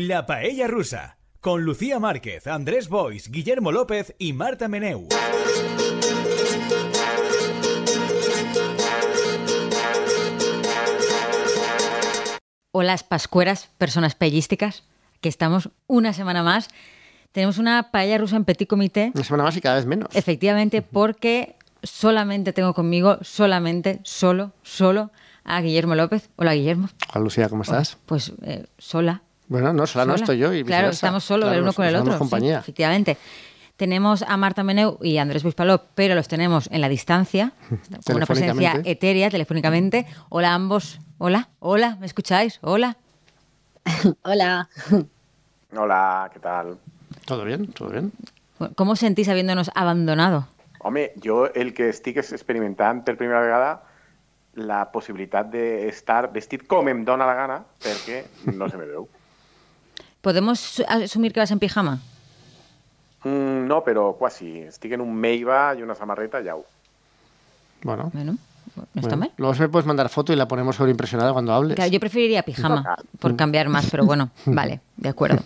La Paella Rusa, con Lucía Márquez, Andrés Bois, Guillermo López y Marta Meneu. Hola, pascueras, personas paellísticas, que estamos una semana más. Tenemos una paella rusa en petit comité. Una semana más y cada vez menos. Efectivamente, porque solamente tengo conmigo, solamente, solo, solo a Guillermo López. Hola, Guillermo. Hola, Lucía, ¿cómo estás? Pues eh, sola, bueno, no, sola, no estoy yo y Claro, estamos solos el uno con el otro. compañía. efectivamente. Tenemos a Marta Meneu y a Andrés Buispaló, pero los tenemos en la distancia, con una presencia etérea telefónicamente. Hola ambos. Hola, hola, ¿me escucháis? Hola. hola. Hola, ¿qué tal? ¿Todo bien? ¿Todo bien? ¿Cómo sentís habiéndonos abandonado? Hombre, yo el que estoy experimentando experimentante, el primera vegada la posibilidad de estar vestido como me em da la gana porque no se me veo. ¿Podemos asumir que vas en pijama? Mm, no, pero casi. Pues, Estoy en un meiba y una samarreta y ya. Bueno. Bueno. No está mal. Luego se me puedes mandar foto y la ponemos sobreimpresionada cuando hables. yo preferiría pijama, por cambiar más, pero bueno, vale, de acuerdo.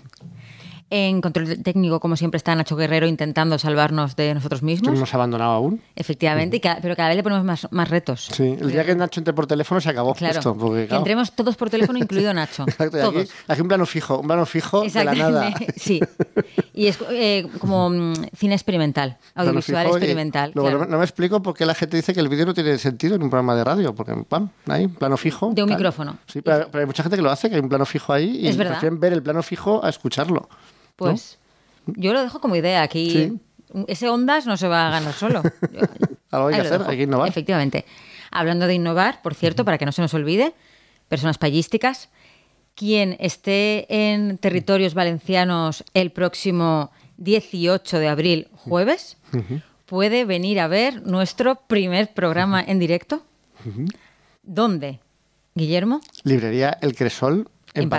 En control técnico, como siempre, está Nacho Guerrero intentando salvarnos de nosotros mismos. Que nos ha abandonado aún. Efectivamente, pero cada vez le ponemos más, retos. Sí, el día que Nacho entre por teléfono se acabó esto. que entremos todos por teléfono, incluido Nacho. Exacto, Aquí, un plano fijo, un plano fijo de la nada. sí, y es eh, como mm, cine experimental, audiovisual experimental. no, me explico por qué la gente dice que el vídeo no tiene sentido en un programa de radio, porque pam, hay un plano fijo. De un micrófono. Sí, pero, pero, hay mucha gente que lo hace, que hay un plano fijo ahí y prefieren ver el plano fijo a escucharlo. Pues yo lo dejo como idea aquí. Ese Ondas no se va a ganar solo. Algo hay que hacer, hay que innovar. Efectivamente. Hablando de innovar, por cierto, para que no se nos olvide, personas payísticas, quien esté en territorios valencianos el próximo 18 de abril, jueves, puede venir a ver nuestro primer programa en directo. ¿Dónde, Guillermo? Librería El Cresol en, en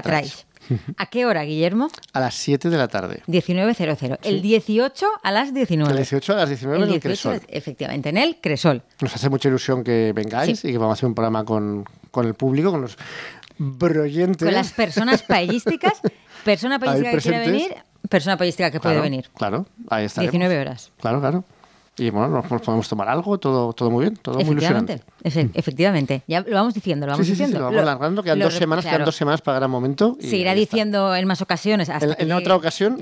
¿A qué hora, Guillermo? A las 7 de la tarde. 19.00. El 18 a las 19. El 18 a las 19 en el Cresol. Efectivamente, en el Cresol. Nos hace mucha ilusión que vengáis y que vamos a hacer un programa con, con el público, con los broyentes. Con las personas paellísticas. persona paellística que quiere venir, persona paellística que puede venir. Claro, ahí está. 19 horas. Claro, claro. Y bueno, nos podemos tomar algo, todo, todo muy bien, todo muy ilusionante. efectivamente, ya lo vamos diciendo, lo vamos diciendo. lo vamos alargando, quedan, dos semanas, quedan dos semanas para gran momento. se irá diciendo en más ocasiones. en, otra ocasión,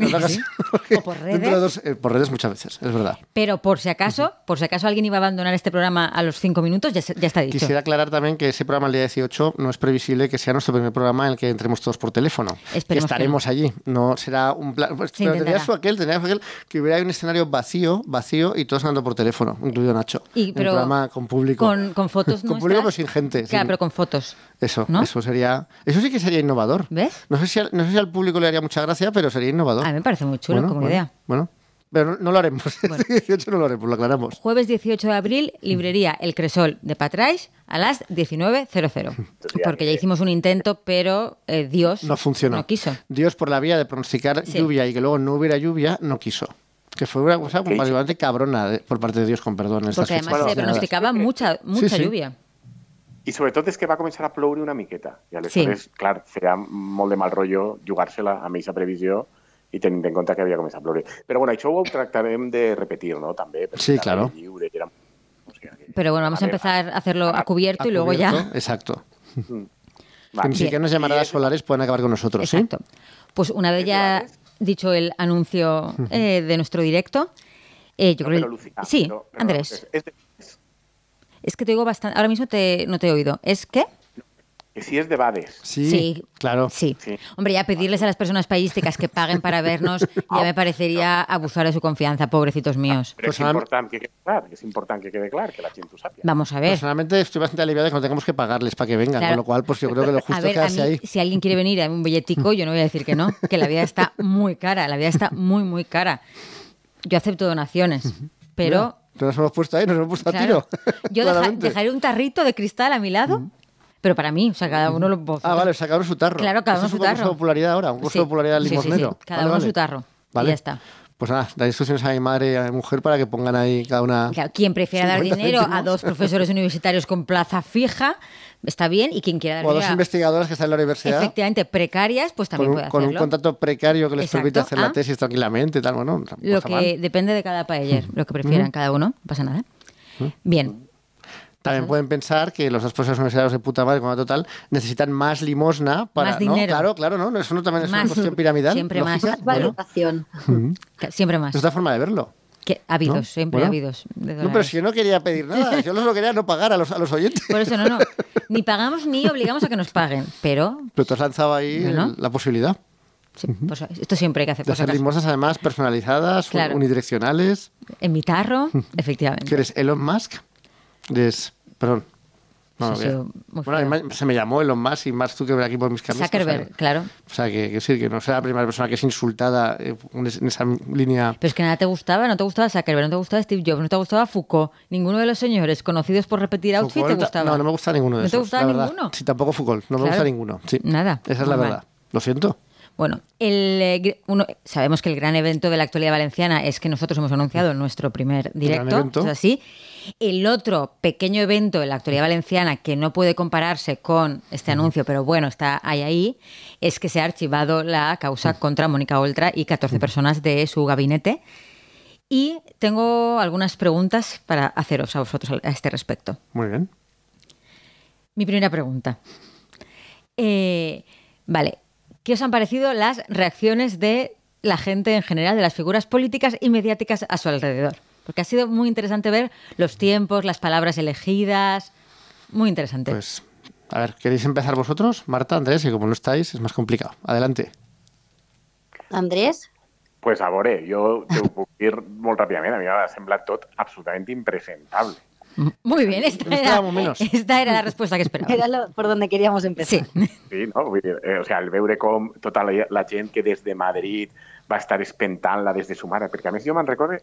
o por redes. Eh, por redes muchas veces, es verdad. Pero por si acaso, por si acaso alguien iba a abandonar este programa a los cinco minutos, ya, está dicho. Quisiera aclarar también que ese programa el día 18 no es previsible que sea nuestro primer programa en el que entremos todos por teléfono. estaremos allí. No será un plan. Pues, su aquel, su aquel que hubiera un escenario vacío, vacío y todos andando por teléfono, incluido Nacho. un programa con público. Con, fotos, Con público, pero sin gente. Claro, pero con fotos. Eso, eso sería. Eso sí que sería innovador. ¿Ves? No sé, si, no al público le haría mucha gracia, pero sería innovador. A mí me parece muy chulo como idea. Bueno. Pero no, lo haremos. Bueno. 18 no lo haremos, lo aclaramos. Jueves 18 de abril, librería El Cresol de Patrais a las 19.00. Porque ya hicimos un intento, pero eh, Dios no, funcionó. quiso. Dios, por la vía de pronosticar lluvia y que luego no hubiera lluvia, no quiso que fue una cosa completamente bastante cabrona eh, por parte de Dios, con perdón. Porque además se pronosticaba mucha, mucha Y y sobre todo es que va a comenzar a ploure una miqueta. Ya después sí. claro, será de mal rollo jugársela a misa previsión y teniendo en cuenta que había comenzado a ploure. Pero bueno, això ho tractarem de repetir, no? También. sí, claro. Pero bueno, vamos a, empezar a hacerlo a cubierto y luego ya... Exacto. Mm. Que ni siquiera nos solares pueden acabar con nosotros, Exacto. Pues una vez ya dicho el anuncio eh, de nuestro directo. yo creo sí, Andrés. Es, que te digo bastante. Ahora mismo no te he oído. ¿Es qué? Que sí es de Bades. Sí, claro. Sí. Hombre, ya pedirles a las personas payísticas que paguen para vernos ya me parecería abusar de su confianza, pobrecitos ah, míos. pero es, importante que quede claro, es importante que quede claro que la gente sapia. Vamos a ver. Personalmente estoy bastante aliviada que no tengamos que pagarles para que vengan, con lo cual pues yo creo que lo justo que ver, ahí. Si alguien quiere venir a un billetico, yo no voy a decir que no, que la vida está muy cara, la vida está muy, muy cara. Yo acepto donaciones, pero... No nos hemos puesto ahí, nos hemos puesto a tiro. Yo dejaré un tarrito de cristal a mi lado pero para mí, o sea, cada uno lo... Ah, vale, o sea, cada uno su tarro. Claro, cada uno su tarro. Es un de popularidad ahora, un curso de popularidad del limosnero. Sí, sí, cada uno su tarro. Vale. Y ya está pues nada, da instrucciones a mi madre y a mi mujer para que pongan ahí cada una. Claro, quien prefiera dar dinero a dos profesores universitarios con plaza fija, está bien, y quien quiera dar O a dos investigadoras que están en la universidad. Efectivamente, precarias, pues también puede hacerlo. Con un contrato precario que les Exacto. permite hacer la ah. tesis tranquilamente y tal, bueno. Lo que mal. depende de cada paeller, mm. lo que prefieran mm. cada uno, no pasa nada. Mm. Bien. También pueden pensar que los dos profesores universitarios de puta madre, como total, necesitan más limosna para. Más dinero. ¿no? Claro, claro, ¿no? Eso no también es una cuestión piramidal. Siempre más. Más valoración. Siempre más. Es otra forma de verlo. Que, siempre ha habido. no, pero si yo no quería pedir nada, yo solo quería no pagar a los, a los oyentes. Por eso no, no. Ni pagamos ni obligamos a que nos paguen, pero. Pero tú has lanzado ahí la posibilidad. Sí, pues esto siempre hay que hacer. De hacer limosnas además personalizadas, unidireccionales. En mi tarro, efectivamente. ¿Quieres eres Elon Musk? Es, perdón. No, bueno, se me llamó Elon Musk y más tú que ver aquí por mis camisas. Zuckerberg, pues, eh, claro. O sea, que, que no sea la primera persona que es insultada eh, en esa línea. Pero es que nada te gustaba, no te gustaba Zuckerberg, no te gustaba Steve Jobs, no te gustaba Foucault, ninguno de los señores conocidos por repetir outfits outfit te gustaba. No, no me gusta ninguno de esos. ¿No te gusta ninguno? Sí, tampoco Foucault, no me gusta ninguno. Sí. Nada. Esa es la verdad. Lo siento. Bueno, el, eh, uno, sabemos que el gran evento de la actualidad valenciana es que nosotros hemos anunciado nuestro primer directo, es así. El otro pequeño evento en la actualidad valenciana que no puede compararse con este anuncio, pero bueno, está ahí ahí, es que se ha archivado la causa contra Mónica Oltra y 14 personas de su gabinete. Y tengo algunas preguntas para haceros a vosotros a este respecto. Muy bien. Mi primera pregunta. Eh, vale, ¿qué os han parecido las reacciones de la gente en general, de las figuras políticas y mediáticas a su alrededor? Porque ha sido muy interesante ver los tiempos, las palabras elegidas. Muy interesante. Pues, a ver, ¿queréis empezar vosotros? Marta, Andrés, Y como no estáis, es más complicado. Adelante. Andrés? Pues a yo jo te voy a dir A mi m'ha semblat absolutamente impresentable. Muy bien, esta era, la respuesta que esperábamos. Era por donde queríamos empezar. Sí, no? Eh, o sea, el Beurecom, total la, gente que desde Madrid va a estar espentant desde su madre. Sumara, perquè a si yo me recordo,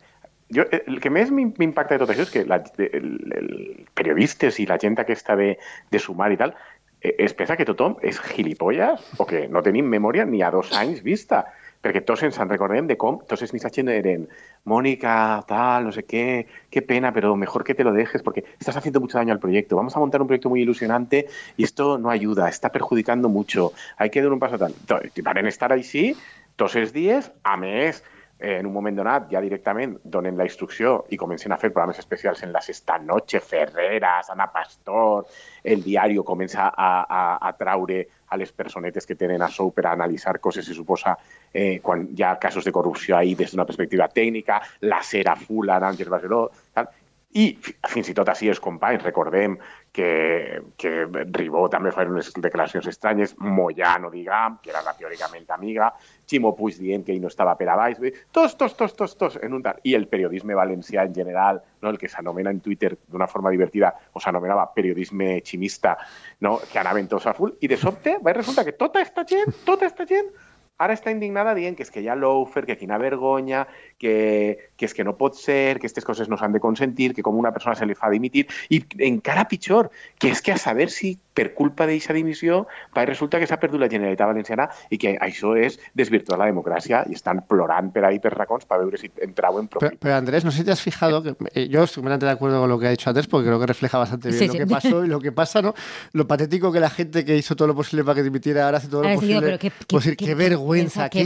yo, eh, el que me impacta de todo eso es que la, el, periodista y y la que que de, de sumar y tal eh, es pensar que tothom es gilipollas o que no tenéis memoria ni a dos años vista porque todos en San recordem de entonces todos eren Mónica, tal, no sé qué, qué pena, pero mejor que te lo dejes porque estás haciendo mucho daño al proyecto. Vamos a montar un proyecto muy ilusionante y esto no ayuda, está perjudicando mucho. Hay que dar un paso tal. Van en estar ahí sí, todos 10 a mes eh, en un moment donat ja directament donen la instrucció i comencen a fer programes especials en la Esta Noche, Ferreras, Ana Pastor, el diari comença a, a, a traure a les personetes que tenen a sou per a analitzar coses, se suposa, eh, quan hi ha casos de corrupció ahir des d'una perspectiva tècnica, la Sera Fula, Barceló, tal. i fins i tot així els companys, recordem que, que también también fa unas extrañas Moyano, digamos, que era la teóricamente amiga, Chimo Puig bien, que ahí no estaba perabais todos todos todos, todos, en un dar y el periodismo valenciano en general, no? el que se anomena en Twitter de una forma divertida, o se periodismo chimista no? que en todos a full, Y de sopte resulta que toda está gente toda está gente, ahora está indignada bien que es que ya lo ofer, que quina vergüenza que, es que no puede ser, que estas cosas nos han de consentir, que como una persona se le va a dimitir, y en cara pichor que es que a saber si per culpa esa esa dimisión resulta que ha perdido la Generalitat Valenciana y que eso es desvirtuar la democracia y están plorando per ahí per para ver si entraba en propio Pero, Andrés, no sé si te has fijado, que yo eh, estoy completamente de acuerdo con lo que ha dicho Andrés porque creo que refleja bastante bien lo que pasó y lo que pasa, ¿no? Lo patético que la gente que hizo todo lo posible para que dimitiera ahora hace todo lo posible. qué, vergüenza, qué,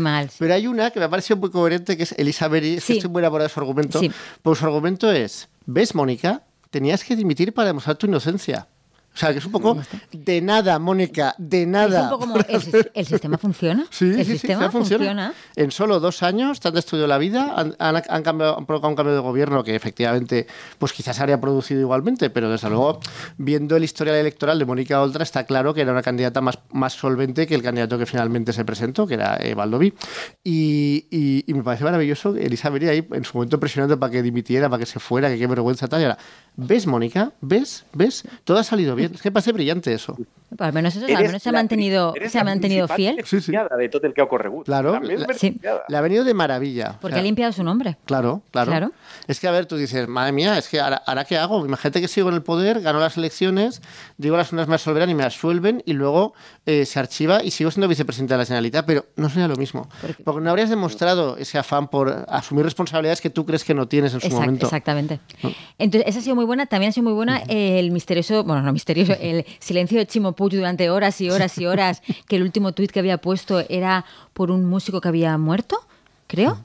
Mal, Pero hay una que me ha parecido muy coherente que es Elizabeth, es muy enamorada de su argumento. Pues su argumento es, ¿ves, Mónica? Tenías que dimitir para demostrar tu inocencia. O sea, que es un poco de nada, Mónica, de nada. Es un poco como, ¿el, sistema funciona? Sí, ¿El sistema funciona. En solo dos años te han destruido la vida, han, cambiado, provocado un cambio de gobierno que efectivamente, pues quizás habría producido igualmente, pero desde luego, viendo el historial electoral de Mónica Oltra, está claro que era una candidata más, más solvente que el candidato que finalmente se presentó, que era eh, Y, me parece maravilloso Elizabeth ahí en su momento presionando para que dimitiera, para que se fuera, que qué vergüenza tal. Y ahora, ¿ves, Mónica? ¿Ves? ¿Ves? Todo ha salido bien es que pasé brillante eso. al menos, eso, se ha mantenido, se ha mantenido fiel. Sí, De todo el que ha Claro. La, Le ha venido de maravilla. Porque ha limpiado su nombre. Claro, claro, Es que, a ver, tú dices, madre mía, es que ahora, qué hago. Imagínate que sigo en el poder, gano las elecciones, digo las unas me resolverán y me resuelven y luego eh, se archiva y sigo siendo vicepresidente de la Generalitat, pero no sería lo mismo. Porque, no habrías demostrado ese afán por asumir responsabilidades que tú crees que no tienes en su momento. Exactamente. Entonces, esa ha sido muy buena. También ha sido muy buena el misterioso, bueno, no misterioso el silencio de Chimo Puig durante horas y horas y horas, que el último tuit que había puesto era por un músico que había muerto, creo.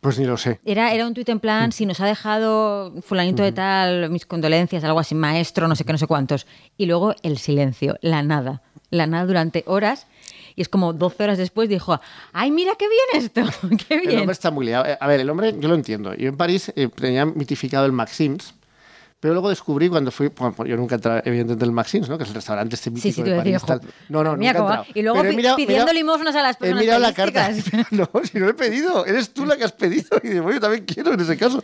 Pues ni lo sé. Era, era un tuit en plan, mm. si nos ha dejado fulanito de mm. tal, mis condolencias, algo así, maestro, no sé qué, no sé cuántos. Y luego el silencio, la nada, la nada durante horas. Y es como 12 horas después dijo, ay, mira qué bien esto, qué bien. El hombre está muy liado. Eh, a ver, el hombre, yo lo entiendo. Yo en París eh, tenía mitificado el Maxims, pero luego descubrí cuando fui, pues yo nunca entré, evidentemente, en el Maxim's, ¿no? Que es el restaurante este mítico sí, sí, de París. tal. no, no, nunca he Y luego pidiendo limosnas a las personas He mirado la carta. no, si no he pedido. Eres tú la que has pedido. Y digo, yo también quiero en ese caso.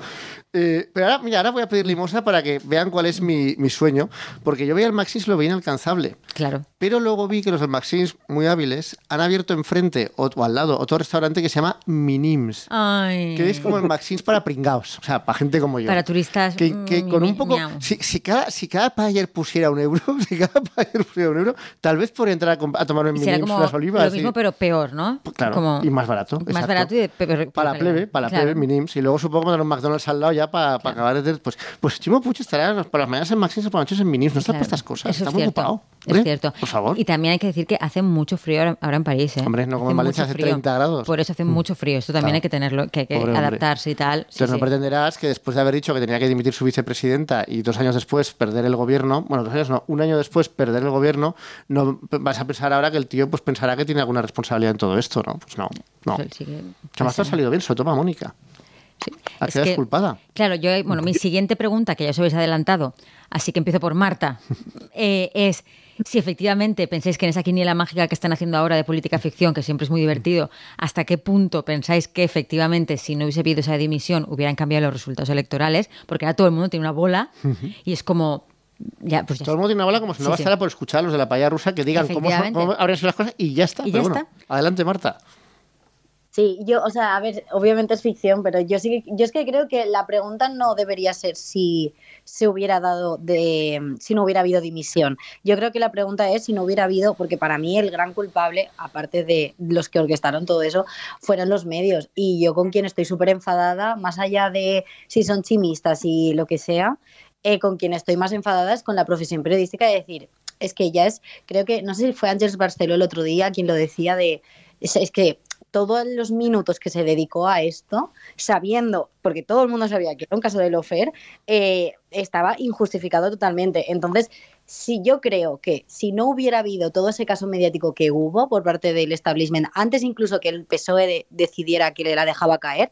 Eh, pero ahora, mira, ahora voy a pedir limosna para que vean cuál es mi, mi sueño. Porque yo veía el Maxim's lo veía inalcanzable. Claro. Pero luego vi que los Maxim's, muy hábiles, han abierto enfrente o, al lado otro restaurante que se llama Minims. Ay. Que es como el Maxim's para pringaos. O sea, para gente como yo. Para turistas. Que, que mm, con un poco si, cada, si cada payer pusiera un euro, si cada pusiera un euro, tal vez podría entrar a, tomar en Minims unas olivas. Lo mismo, pero peor, ¿no? Pues claro, y más barato. Más barato y de peor, Para la plebe, para la plebe, minims. Y luego supongo que los McDonald's al lado ya para, para acabar de... Pues, pues Chimo Puch estará para las mañanas en Maxis y por las noches en minims. No está para estas cosas, está muy cierto. Es cierto. Por favor. Y también hay que decir que hace mucho frío ahora en París, ¿eh? Hombre, no como en Valencia hace 30 grados. Por eso hace mm. mucho frío. Esto también hay que tenerlo, que hay que adaptarse y tal. Entonces no pretenderás que después de haber dicho que tenía que dimitir su vicepresidenta y dos años después perder el gobierno, bueno, dos años no, un año después perder el gobierno, no vas a pensar ahora que el tío pues pensará que tiene alguna responsabilidad en todo esto, ¿no? Pues no, no. Pues además ha salido bien, sobre todo para Mónica. Ha quedado culpada. Claro, yo, bueno, mi siguiente pregunta, que ya os habéis adelantado, así que empiezo por Marta, eh, es... Si efectivamente pensáis que en esa quiniela mágica que están haciendo ahora de política ficción, que siempre es muy divertido, ¿hasta qué punto pensáis que efectivamente si no hubiese habido esa dimisión hubieran cambiado los resultados electorales? Porque ahora todo el mundo tiene una bola y es como... Pues ya, Todo el mundo tiene una bola como si no bastara por escuchar a los de la paya rusa que digan cómo, habrían las cosas y ya está? Adelante, Marta. Sí, yo, o sea, a ver, obviamente es ficción, pero yo sí yo es que creo que la pregunta no debería ser si se hubiera dado de mm, si no hubiera habido dimisión. Yo creo que la pregunta es si no hubiera habido, porque para mí el gran culpable, aparte de los que orquestaron todo eso, fueron los medios. Y yo con quien estoy súper enfadada, más allá de si son chimistas y lo que sea, eh, con quien estoy más enfadada es con la profesión periodística de decir, es que ya es, creo que, no sé si fue Ángel Barceló el otro día quien lo decía de es, que todos los minutos que se dedicó a esto, sabiendo, porque todo el mundo sabía que era un caso de lofer, eh, estaba injustificado totalmente. Entonces, si yo creo que si no hubiera habido todo ese caso mediático que hubo por parte del establishment, antes incluso que el PSOE decidiera que le la dejaba caer,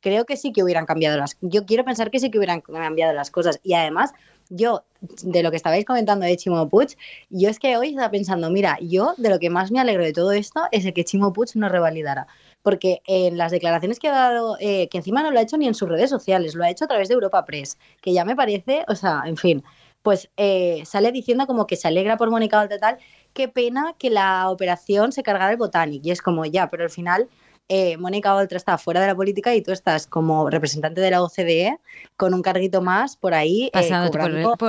creo que sí que hubieran cambiado las Yo quiero pensar que sí que hubieran cambiado las cosas. Y además, yo, de lo que estabais comentando de Chimo Puig, yo es que hoy estaba pensando, mira, yo de lo que más me alegro de todo esto es el que Chimo Puig no revalidara. Porque en las declaraciones que ha dado, eh, que encima no lo ha hecho ni en sus redes sociales, lo ha hecho a través de Europa Press, que ya me parece, o sea, en fin, pues eh, sale diciendo como que se alegra por Mónica Valdetal, qué pena que la operación se cargara el Botanic. Y es como, ya, pero al final eh, Mónica Oltra está fuera de la política y tú estás como representante de la OCDE con un carguito más por ahí. Eh, por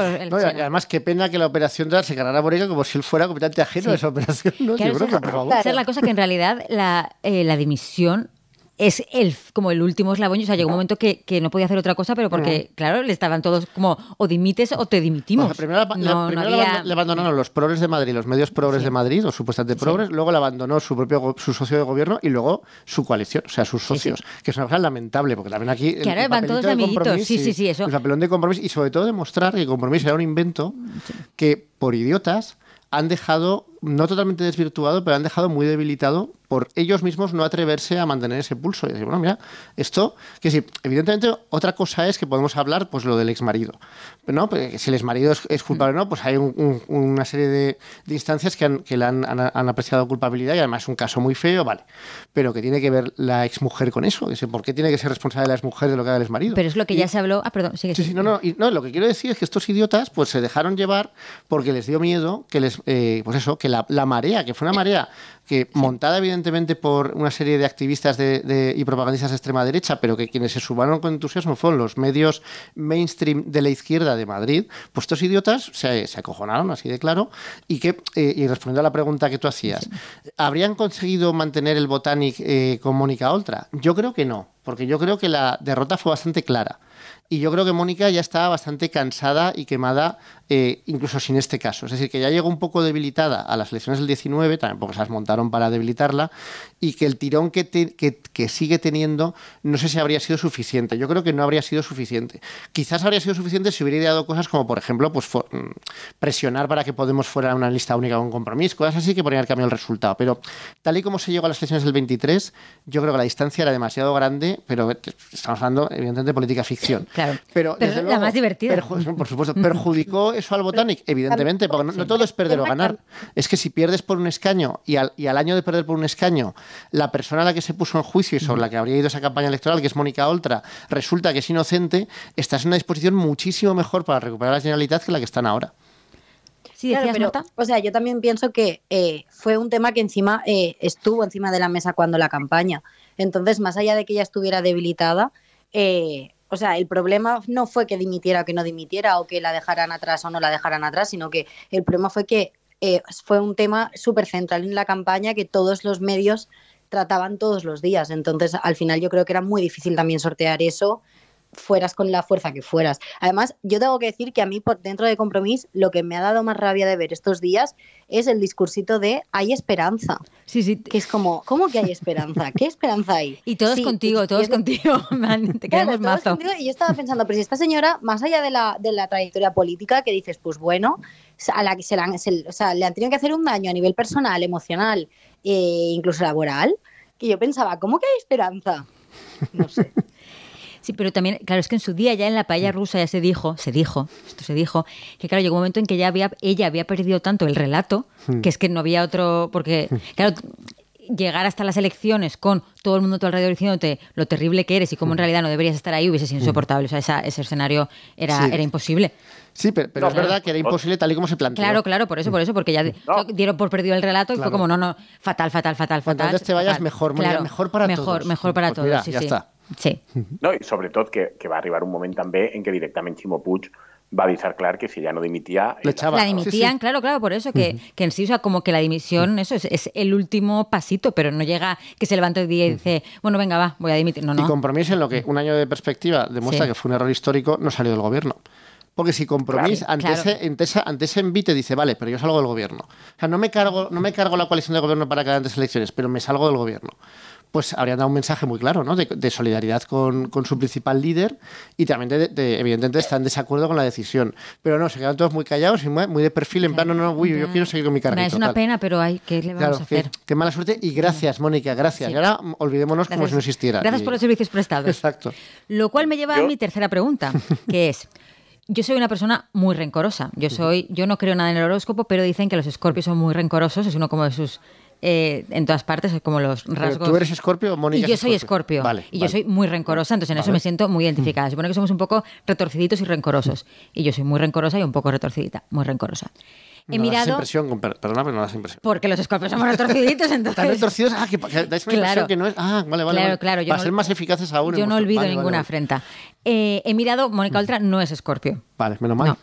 el, por y además, qué pena que la operación se ganara Mónica como si él fuera competente ajeno de a esa operación. No, claro, la cosa que en realidad la, eh, la dimisión es el, como el último eslabón. O sea, llegó un momento que, no podía hacer otra cosa, pero porque, claro, le estaban todos como, o dimites o te dimitimos. primero, le abandonaron los progres de Madrid, los medios progres de Madrid, o supuestamente progres, luego le abandonó su propio su socio de gobierno y luego su coalición, o sea, sus socios, que es una cosa lamentable, porque también aquí... Claro, van todos de amiguitos, sí, sí, sí, El papelón de compromiso y sobre todo demostrar que el compromiso era un invento que, por idiotas, han dejado no totalmente desvirtuado, pero han dejado muy debilitado por ellos mismos no atreverse a mantener ese pulso. Y decir, bueno, mira, esto, que sí, evidentemente otra cosa es que podemos hablar, pues lo del exmarido. Pero no, porque si el exmarido es, es culpable o no, pues hay una serie de, instancias que, han, que le han, apreciado culpabilidad y además es un caso muy feo, vale. Pero que tiene que ver la exmujer con eso. ¿por qué tiene que ser responsable la exmujer de lo que haga el exmarido? Pero es lo que ya se habló. Ah, perdón, Sí, sí, no, no, lo que quiero decir es que estos idiotas, pues se dejaron llevar porque les dio miedo que les, eh, pues eso, que la, marea, que fue una marea que montada evidentemente por una serie de activistas y propagandistas de extrema derecha, pero que quienes se sumaron con entusiasmo fueron los medios mainstream de la izquierda de Madrid, pues estos idiotas se, se acojonaron, así de claro, y que, eh, y respondiendo a la pregunta que tú hacías, ¿habrían conseguido mantener el Botanic eh, con Mónica Oltra? Yo creo que no, porque yo creo que la derrota fue bastante clara. Y yo creo que Mónica ya estaba bastante cansada y quemada, eh, incluso sin este caso. Es decir, que ya llegó un poco debilitada a las elecciones del 19, también porque se las montaron para debilitarla, y que el tirón que, sigue teniendo no sé si habría sido suficiente. Yo creo que no habría sido suficiente. Quizás habría sido suficiente si hubiera ideado cosas como, por ejemplo, pues mm, presionar para que Podemos fuera una lista única con compromiso, cosas así que podrían haber cambiado el resultado. Pero tal y como se llegó a las elecciones del 23, yo creo que la distancia era demasiado grande, pero eh, estamos hablando, evidentemente, de política ficción. Pero, la más divertida. Por supuesto, perjudicó eso al Botanic, evidentemente, porque no, todo es perder o ganar. Es que si pierdes por un escaño y al, año de perder por un escaño, la persona a la que se puso en juicio y sobre la que habría ido esa campaña electoral, que es Mónica Oltra, resulta que es inocente, estás en una disposición muchísimo mejor para recuperar la generalidad que la que están ahora. Sí, o sea, yo también pienso que eh, fue un tema que encima eh, estuvo encima de la mesa cuando la campaña. Entonces, más allá de que ella estuviera debilitada, eh, o sea, el problema no fue que dimitiera o que no dimitiera o que la dejaran atrás o no la dejaran atrás, sino que el problema fue que eh, fue un tema súper central en la campaña que todos los medios trataban todos los días. Entonces, al final yo creo que era muy difícil también sortear eso fueras con la fuerza que fueras. Además, yo tengo que decir que a mí por dentro de Compromís lo que me ha dado más rabia de ver estos días es el discursito de hay esperanza. Sí, sí. Que es como, ¿cómo que hay esperanza? ¿Qué esperanza hay? Y todos contigo, todos contigo, te mazo. y yo estaba pensando, pero si esta señora, más allá de la, de la trayectoria política, que dices, pues bueno, a la que se, o sea, le han tenido que hacer un daño a nivel personal, emocional e incluso laboral, que yo pensaba, ¿cómo que hay esperanza? No sé. Sí, pero también, claro, es que en su día ya en la paella rusa ya se dijo, se dijo, esto se dijo, que claro, llegó un momento en que ya había, ella había perdido tanto el relato, hmm. que es que no había otro, porque, hmm. claro, llegar hasta las elecciones con todo el mundo a tu alrededor diciéndote lo terrible que eres y cómo en hmm. realidad no deberías estar ahí hubiese sido insoportable. O sea, ese escenario era, era imposible. Sí, pero, es verdad que era imposible tal y como se planteó. Claro, claro, por eso, por eso, porque ya dieron por perdido el relato y fue como, no, no, fatal, fatal, fatal, fatal. Cuando te vayas, mejor, mejor para mejor, todos. Mejor para pues todos, ya Está. Sí. No, sobre todo que, que va arribar un momento también en que directamente Chimo Puig va a avisar claro que si ya no dimitía... La, la dimitían, claro, claro, por eso, que, que en sí, o sea, como que la dimisión, eso es, es, el último pasito, pero no llega que se levanta el día y dice, bueno, venga, va, voy a dimitir. No, no. Y compromiso en lo que un año de perspectiva demuestra que fue un error histórico, no salió del gobierno. Porque si compromiso ante, ese, envite dice, vale, pero yo salgo del gobierno. O sea, no me cargo, no me cargo la coalición de gobierno para cada antes elecciones, pero me salgo del gobierno pues habrían dado un mensaje muy claro, ¿no? De, solidaridad con, su principal líder y también, de, evidentemente, están en desacuerdo con la decisión. Pero no, se quedan todos muy callados y muy, de perfil, en plan, no, no, yo quiero seguir con mi carrera. es una pena, pero hay que le vamos a hacer. Qué, mala suerte y gracias, Mónica, gracias. Y ahora olvidémonos como si no existiera. Gracias por los servicios prestados. Exacto. Lo cual me lleva a mi tercera pregunta, que es... Yo soy una persona muy rencorosa. Yo soy, yo no creo nada en el horóscopo, pero dicen que los escorpios son muy rencorosos. Es uno como de sus eh, en todas partes, como los rasgos. ¿Tú eres escorpio o Mónica? Y yo soy escorpio. y yo soy muy rencorosa, entonces en eso me siento muy identificada. Supone que somos un poco retorciditos y rencorosos. Y yo soy muy rencorosa y un poco retorcidita, muy rencorosa. He no Das impresión, perdona, pero no das impresión. Porque los escorpios somos retorciditos, entonces. Están retorcidos, ah, que, dais claro. impresión que no es. Ah, vale, vale. Claro, claro. Para ser más eficaces aún. Yo no olvido ninguna afrenta. Eh, he mirado, Mónica Oltra no es escorpio. Vale, menos mal.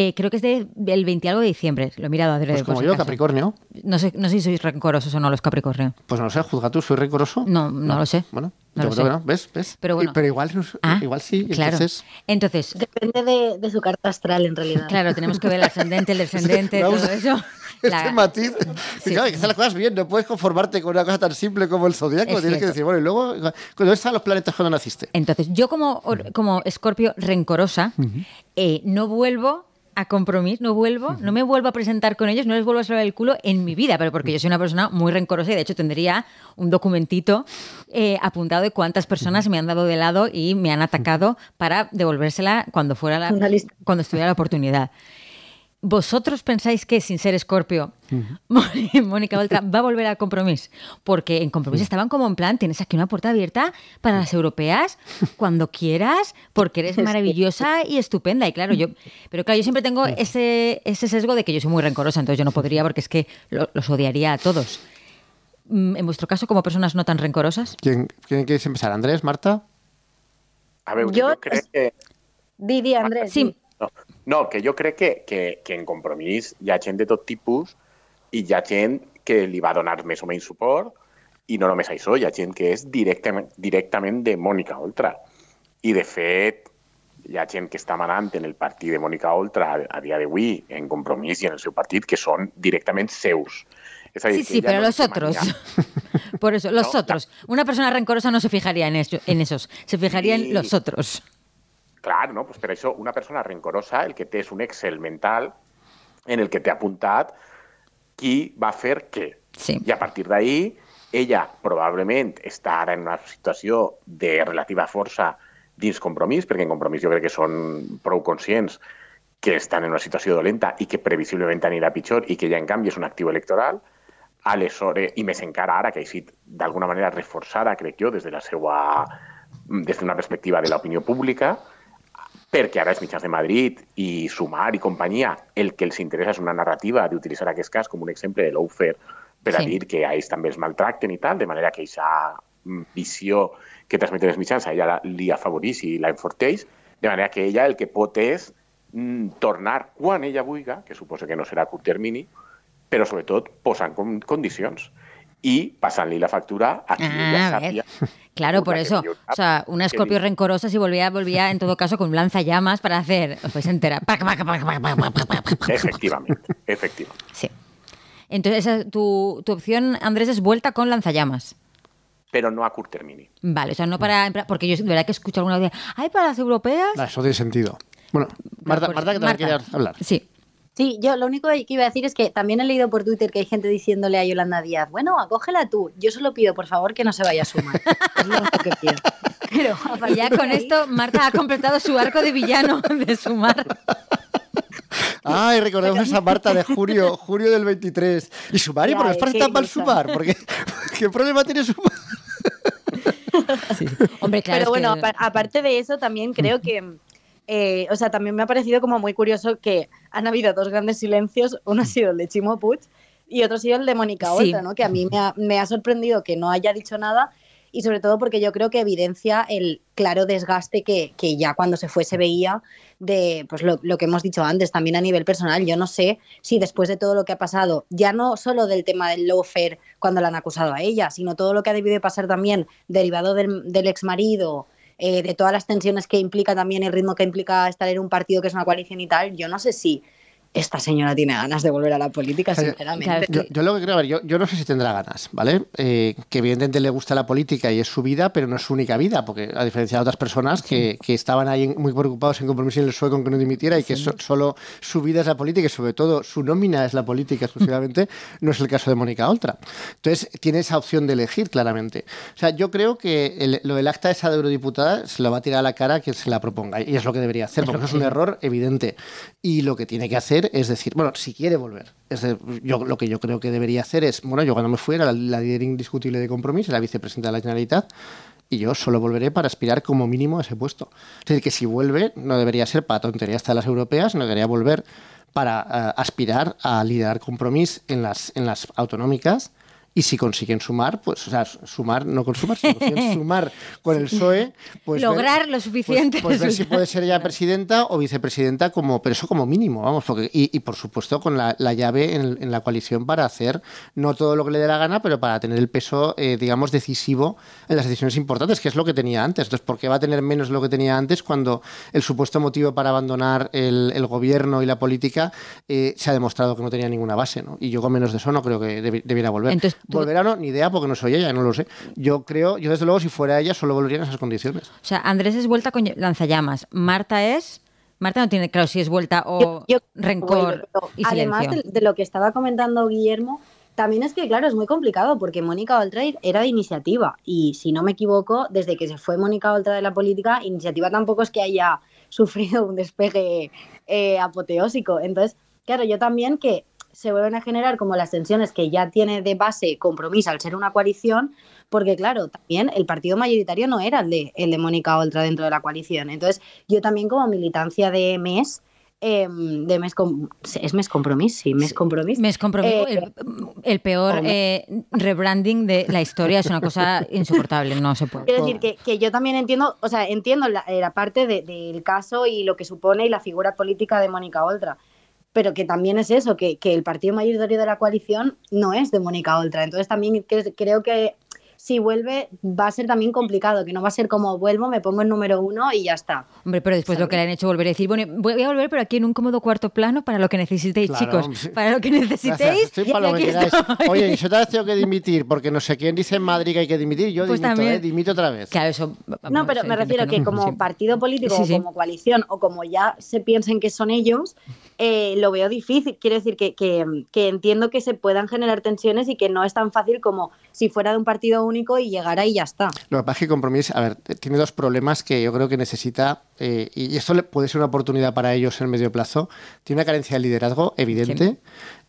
Eh, creo que es del 20 20 algo de diciembre, lo he mirado a Pues como yo, Capricornio. No sé, no sé si sois rencorosos o no los Capricornio. Pues no sé, juzga tú, ¿soy rencoroso? No, no, lo sé. Bueno, no lo sé. ¿ves? ¿ves? Pero, bueno. pero igual, ah, igual sí. Claro. Entonces... entonces... Depende de, de, su carta astral, en realidad. Claro, tenemos que ver el ascendente, el descendente, todo eso. Este que matiz. Claro, hay que hacer las cosas bien, no puedes conformarte con una cosa tan simple como el zodiaco. Tienes que decir, bueno, y luego, ¿dónde están los planetas cuando naciste? Entonces, yo como, como escorpio rencorosa, eh, no vuelvo a compromiso, no vuelvo, no me vuelvo a presentar con ellos, no les vuelvo a salvar el culo en mi vida, pero porque yo soy una persona muy rencorosa y de hecho tendría un documentito eh, apuntado de cuántas personas me han dado de lado y me han atacado para devolvérsela cuando fuera la, cuando estuviera la oportunidad. ¿Vosotros pensáis que, sin ser Escorpio, Mónica Voltra va a volver a Compromís? Porque en Compromís estaban como en plan, tienes aquí una puerta abierta para las europeas cuando quieras, porque eres maravillosa y estupenda. Y claro, yo, pero claro, yo siempre tengo ese, sesgo de que yo soy muy rencorosa, entonces yo no podría porque es que los odiaría a todos. Mm, en vuestro caso, como personas no tan rencorosas. ¿Quién, quién empezar? ¿Andrés, Marta? A ver, yo, creo que... Didi, ah, Andrés. Sí. No, no que jo crec que, que, que en compromís hi ha gent de tot tipus i hi ha gent que li va donar més o menys suport i no només això, hi ha gent que és directament, directament de Mònica Oltra. I, de fet, hi ha gent que està manant en el partit de Mònica Oltra a, a dia d'avui, en compromís i en el seu partit, que són directament seus. És a dir, sí, sí, però no los otros. Por eso, los no, otros. Una persona rencorosa no se fijaría en, eso, en esos, se fijaría y... en los otros. Clar, no? Pues per això una persona rencorosa el que té és un excel mental en el que té apuntat qui va fer què. Sí. I a partir d'ahir, ella probablement està ara en una situació de relativa força dins compromís, perquè en compromís jo crec que són prou conscients que estan en una situació dolenta i que previsiblement anirà pitjor i que ja en canvi és un actiu electoral, aleshores, i més encara ara que ha sigut d'alguna manera reforçada, crec jo, des de la seva, des d'una perspectiva de l'opinió pública, perquè ara els mitjans de Madrid i Sumar i companyia el que els interessa és una narrativa d'utilitzar aquest cas com un exemple de l'oufer per a sí. dir que a ells també els maltracten i tal, de manera que aquesta mm, visió que transmeten els mitjans a ella la, li afavorís i la enforteix, de manera que ella el que pot és mm, tornar quan ella vulga, que suposo que no serà a curt termini, però sobretot posant condicions. y pasarle la factura a quien ah, Claro, por eso. o sea, una escorpio rencorosa si volvía, volvía en todo caso con lanzallamas para hacer, pues entera Efectivamente, efectivamente. Sí. Entonces, tu, opción, Andrés, es vuelta con lanzallamas pero no a Kurt Vale, o sea, no para. Porque yo de verdad que escucho alguna vez. hay para las europeas! Eso tiene sentido. Bueno, Marta, pues, Marta que te Marta. a hablar. Sí. Sí, yo lo único que iba a decir es que también he leído por Twitter que hay gente diciéndole a Yolanda Díaz, bueno, acógela tú. Yo solo pido, por favor, que no se vaya a sumar. es Pero, ya con esto, Marta ha completado su arco de villano de sumar. Ay, recordemos esa a Marta de julio, julio del 23. Y sumar, ¿y por qué para mal sumar? Porque, ¿Qué problema tiene sumar? Hombre, claro. Pero bueno, aparte de eso, también creo que eh, o sea, también me ha parecido como muy curioso que han habido dos grandes silencios, uno ha mm. sido el de Chimo Puig y otro ha sido el de Mónica Oltra, ¿no? Que a mí me ha, sorprendido que no haya dicho nada y sobre todo porque yo creo que evidencia el claro desgaste que, que ya cuando se fue se veía de pues lo, que hemos dicho antes, también a nivel personal. Yo no sé si después de todo lo que ha pasado, ya no solo del tema del lawfare cuando la han acusado a ella, sino todo lo que ha debido pasar también derivado del, del ex marido, eh, de todas las tensiones que implica también el ritmo que implica estar en un partido que es una coalición y tal, yo no sé si esta señora tiene ganas de volver a la política, sinceramente. Yo, lo que creo, yo, no sé si tendrá ganas, ¿vale? Eh, que evidentemente le gusta la política y es su vida, pero no es su única vida, porque a diferencia de otras personas que, estaban ahí muy preocupados en compromiso el con que no dimitiera y que solo su vida es la política y sobre todo su nómina es la política exclusivamente, no es el caso de Mónica Oltra. Entonces, tiene esa opción de elegir, claramente. O sea, yo creo que lo del acta esa de eurodiputada se lo va a tirar a la cara que se la proponga y es lo que debería hacer, porque es, es un error evidente. Y lo que tiene que hacer es decir, bueno, si quiere volver. lo que yo creo que debería hacer es, bueno, yo cuando me fuera la, la líder indiscutible de compromiso, la vicepresidenta de la Generalitat, y yo solo volveré para aspirar como mínimo a ese puesto. Es decir, que si vuelve, no debería ser para tonterías de las europeas, no debería volver para eh, aspirar a liderar compromiso en en las autonómicas y si consiguen sumar, pues, o sea, sumar, no consumar sino si consiguen sumar con el PSOE, pues... Lograr lo pues, suficiente. Pues, si puede ser ya presidenta o vicepresidenta, como, pero eso como mínimo, vamos, porque, y, por supuesto con la, llave en, la coalición para hacer no todo lo que le dé la gana, pero para tener el peso, e, eh, digamos, decisivo en las decisiones importantes, que es lo que tenía antes. Entonces, ¿por qué va a tener menos lo que tenía antes cuando el supuesto motivo para abandonar el, gobierno y la política eh, se ha demostrado que no tenía ninguna base? ¿no? Y yo con menos de eso no creo que debiera volver. Entonces, volverá no, ni idea porque no soy ella, no lo sé. Yo creo, yo desde luego si fuera ella solo volvería en esas condiciones. O sea, Andrés es vuelta con lanzallamas, Marta es... Marta no tiene claro si es vuelta o rencor y Además De, lo que estaba comentando Guillermo, también es que claro, es muy complicado porque Mónica Oltra era de iniciativa y si no me equivoco, desde que se fue Mónica Oltra de la política, iniciativa tampoco es que haya sufrido un despegue eh, apoteósico. Entonces, claro, yo también que se vuelven a generar como las tensiones que ya tiene de base compromiso al ser una coalición, porque claro, también el partido mayoritario no era el de, Mónica Oltra dentro de la coalición. Entonces, yo también como militancia de MES, em, de mes es mes compromiso, sí, mes compromiso. Mes compromiso, eh, el, peor eh, rebranding de la historia es una cosa insoportable, no se puede. Quiero decir que, yo también entiendo, o sea, entiendo la, parte del caso y lo que supone y la figura política de Mónica Oltra, pero que también es eso, que, el partido mayoritario de la coalición no es de Mónica Oltra. Entonces también creo que si vuelve va a ser también complicado, que no va a ser como vuelvo, me pongo en número uno y ya está. Hombre, pero después lo que le han hecho volver a decir, bueno, voy a volver, pero aquí en un cómodo cuarto plano para lo que necesitéis, chicos, para lo que necesitéis. yo te tengo que dimitir, porque no sé quién dice en Madrid que hay que dimitir, yo pues dimito, eh, dimito otra vez. Claro, eso, no, pero me refiero que, que como partido político o como coalición o como ya se piensen que son ellos, eh, lo veo difícil. Quiero decir que, que, entiendo que se puedan generar tensiones y que no es tan fácil como si fuera de un partido único y llegara y ya está. Lo que pasa es que Compromís, a ver, tiene dos problemas que yo creo que necesita, eh, y esto puede ser una oportunidad para ellos en medio plazo. Tiene una carencia de liderazgo evidente.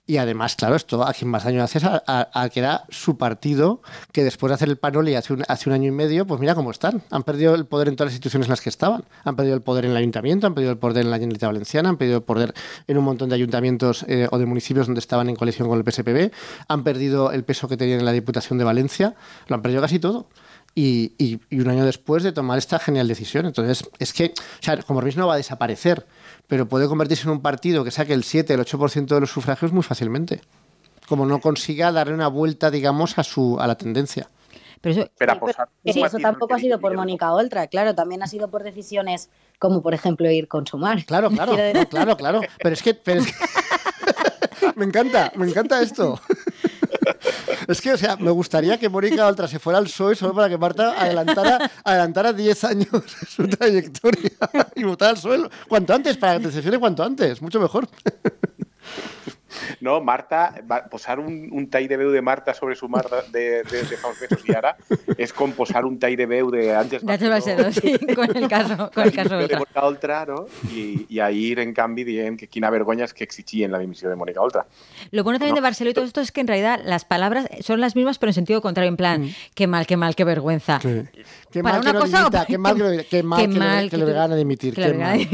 Y además, claro, esto a quien más daño hace a, que era su partido, que después de hacer el panoli hace un, hace un año y medio, pues mira cómo están. Han perdido el poder en todas las instituciones en las que estaban. Han perdido el poder en el ayuntamiento, han perdido el poder en la Generalitat Valenciana, han perdido el poder en un montón de ayuntamientos eh, o de municipios donde estaban en coalición con el PSPB, han perdido el peso que tenían en la Diputación de Valencia, lo han perdido casi todo. Y, y, un año después de tomar esta genial decisión. Entonces, es que, o sea, como no va a desaparecer pero puede convertirse en un partido que saque el 7, el 8% de los sufragios muy fácilmente. Como no consiga darle una vuelta, digamos, a, su, a la tendencia. Pero eso, pues, eso tampoco ha sido por Mónica Oltra, claro, también ha sido por decisiones como, por ejemplo, ir con Sumar. Claro, claro, claro, claro. pero es que... me encanta, me encanta esto. Es que, o sea, me gustaría que Mónica otra se fuera al suelo solo para que Marta adelantara, adelantara 10 años su trayectoria y votara al suelo. Cuanto antes, para que te cuanto antes. Mucho mejor. ¿no? Marta, posar un, un tai de Beu de Marta sobre su mar de, de, de y es con posar un tai de Beu de antes. De antes va con el caso, con el caso de Mónica Oltra, ¿no? y ir, en cambio dirían que quina vergüenza es que en la dimisión de Mónica Oltra. Lo bueno también de Barceló y todo esto es que en realidad las palabras son las mismas, pero en sentido contrario, en plan, mm. qué mal, qué mal, qué vergüenza. Qué Para mal cosa, qué mal que, qué mal, qué que, mal que, a dimitir.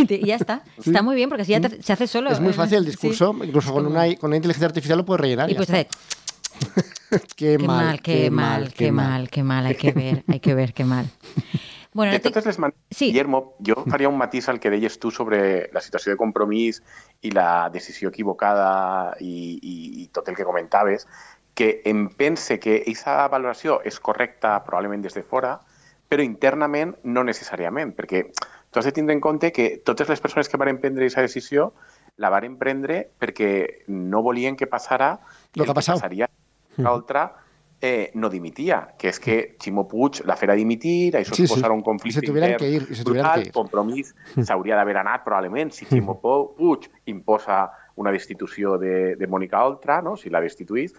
Y ya está. Está muy bien, porque así ya mm. se hace solo. Es muy eh, fácil el discurso, incluso con una con una inteligencia artificial lo puedes rellenar. Y pues, qué, mal, qué, mal, qué, mal, qué mal, hay que ver, hay que ver, qué mal. Bueno, Entonces, sí. Guillermo, yo haría un matiz al que deyes tú... sobre la situación de compromiso... ...y la decisión equivocada ...y todo el que comentabas... que en em, pense que esa valoración... ...es correcta probablemente desde fuera... ...pero internamente no necesariamente... ...porque entonces has de en cuenta... que todas las personas que van a emprender esa decisión... la van emprendre perquè no volien que passara el que, que passaria l'altra eh, no dimitia, que és que Ximo Puig la fera dimitir, això sí, es posarà sí. un conflicte I se intern que ir, i se brutal, que ir. compromís s'hauria d'haver anat probablement si Ximo Puig imposa una destitució de, de Mònica Oltra, no? si la destituís,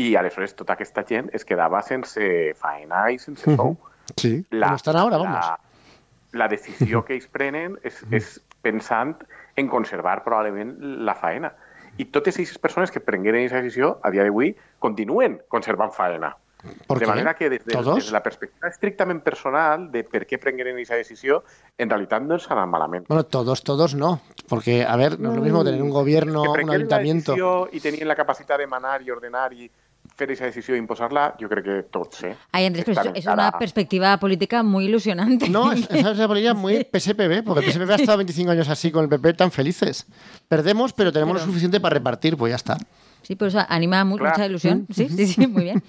i aleshores tota aquesta gent es quedava sense faena i sense sou. Sí, la, no estan ara, vamos. La, la decisió que ells prenen és, és pensant en conservar probablemente la faena. Y todas esas personas que prengueren esa decisión a día de hoy continúen conservando faena. de manera que desde, la perspectiva estrictamente personal de por qué prendieron esa decisión, en realidad no es nada malamente. Bueno, todos, todos no. Porque, a ver, no es lo mismo mm, tener un gobierno, un ayuntamiento. y tenían la capacidad de emanar y ordenar y fer ha decidido imposarla, yo yo que todos, eh? Andrés, pero es una perspectiva política muy ilusionante. No, es, es una política muy PSPB, porque PSPB ha estado 25 años así con el PP tan felices. Perdemos, pero tenemos lo suficiente para repartir, pues ya está. Sí, pues anima mucho, mucha ilusión. Sí, sí, sí, muy bien.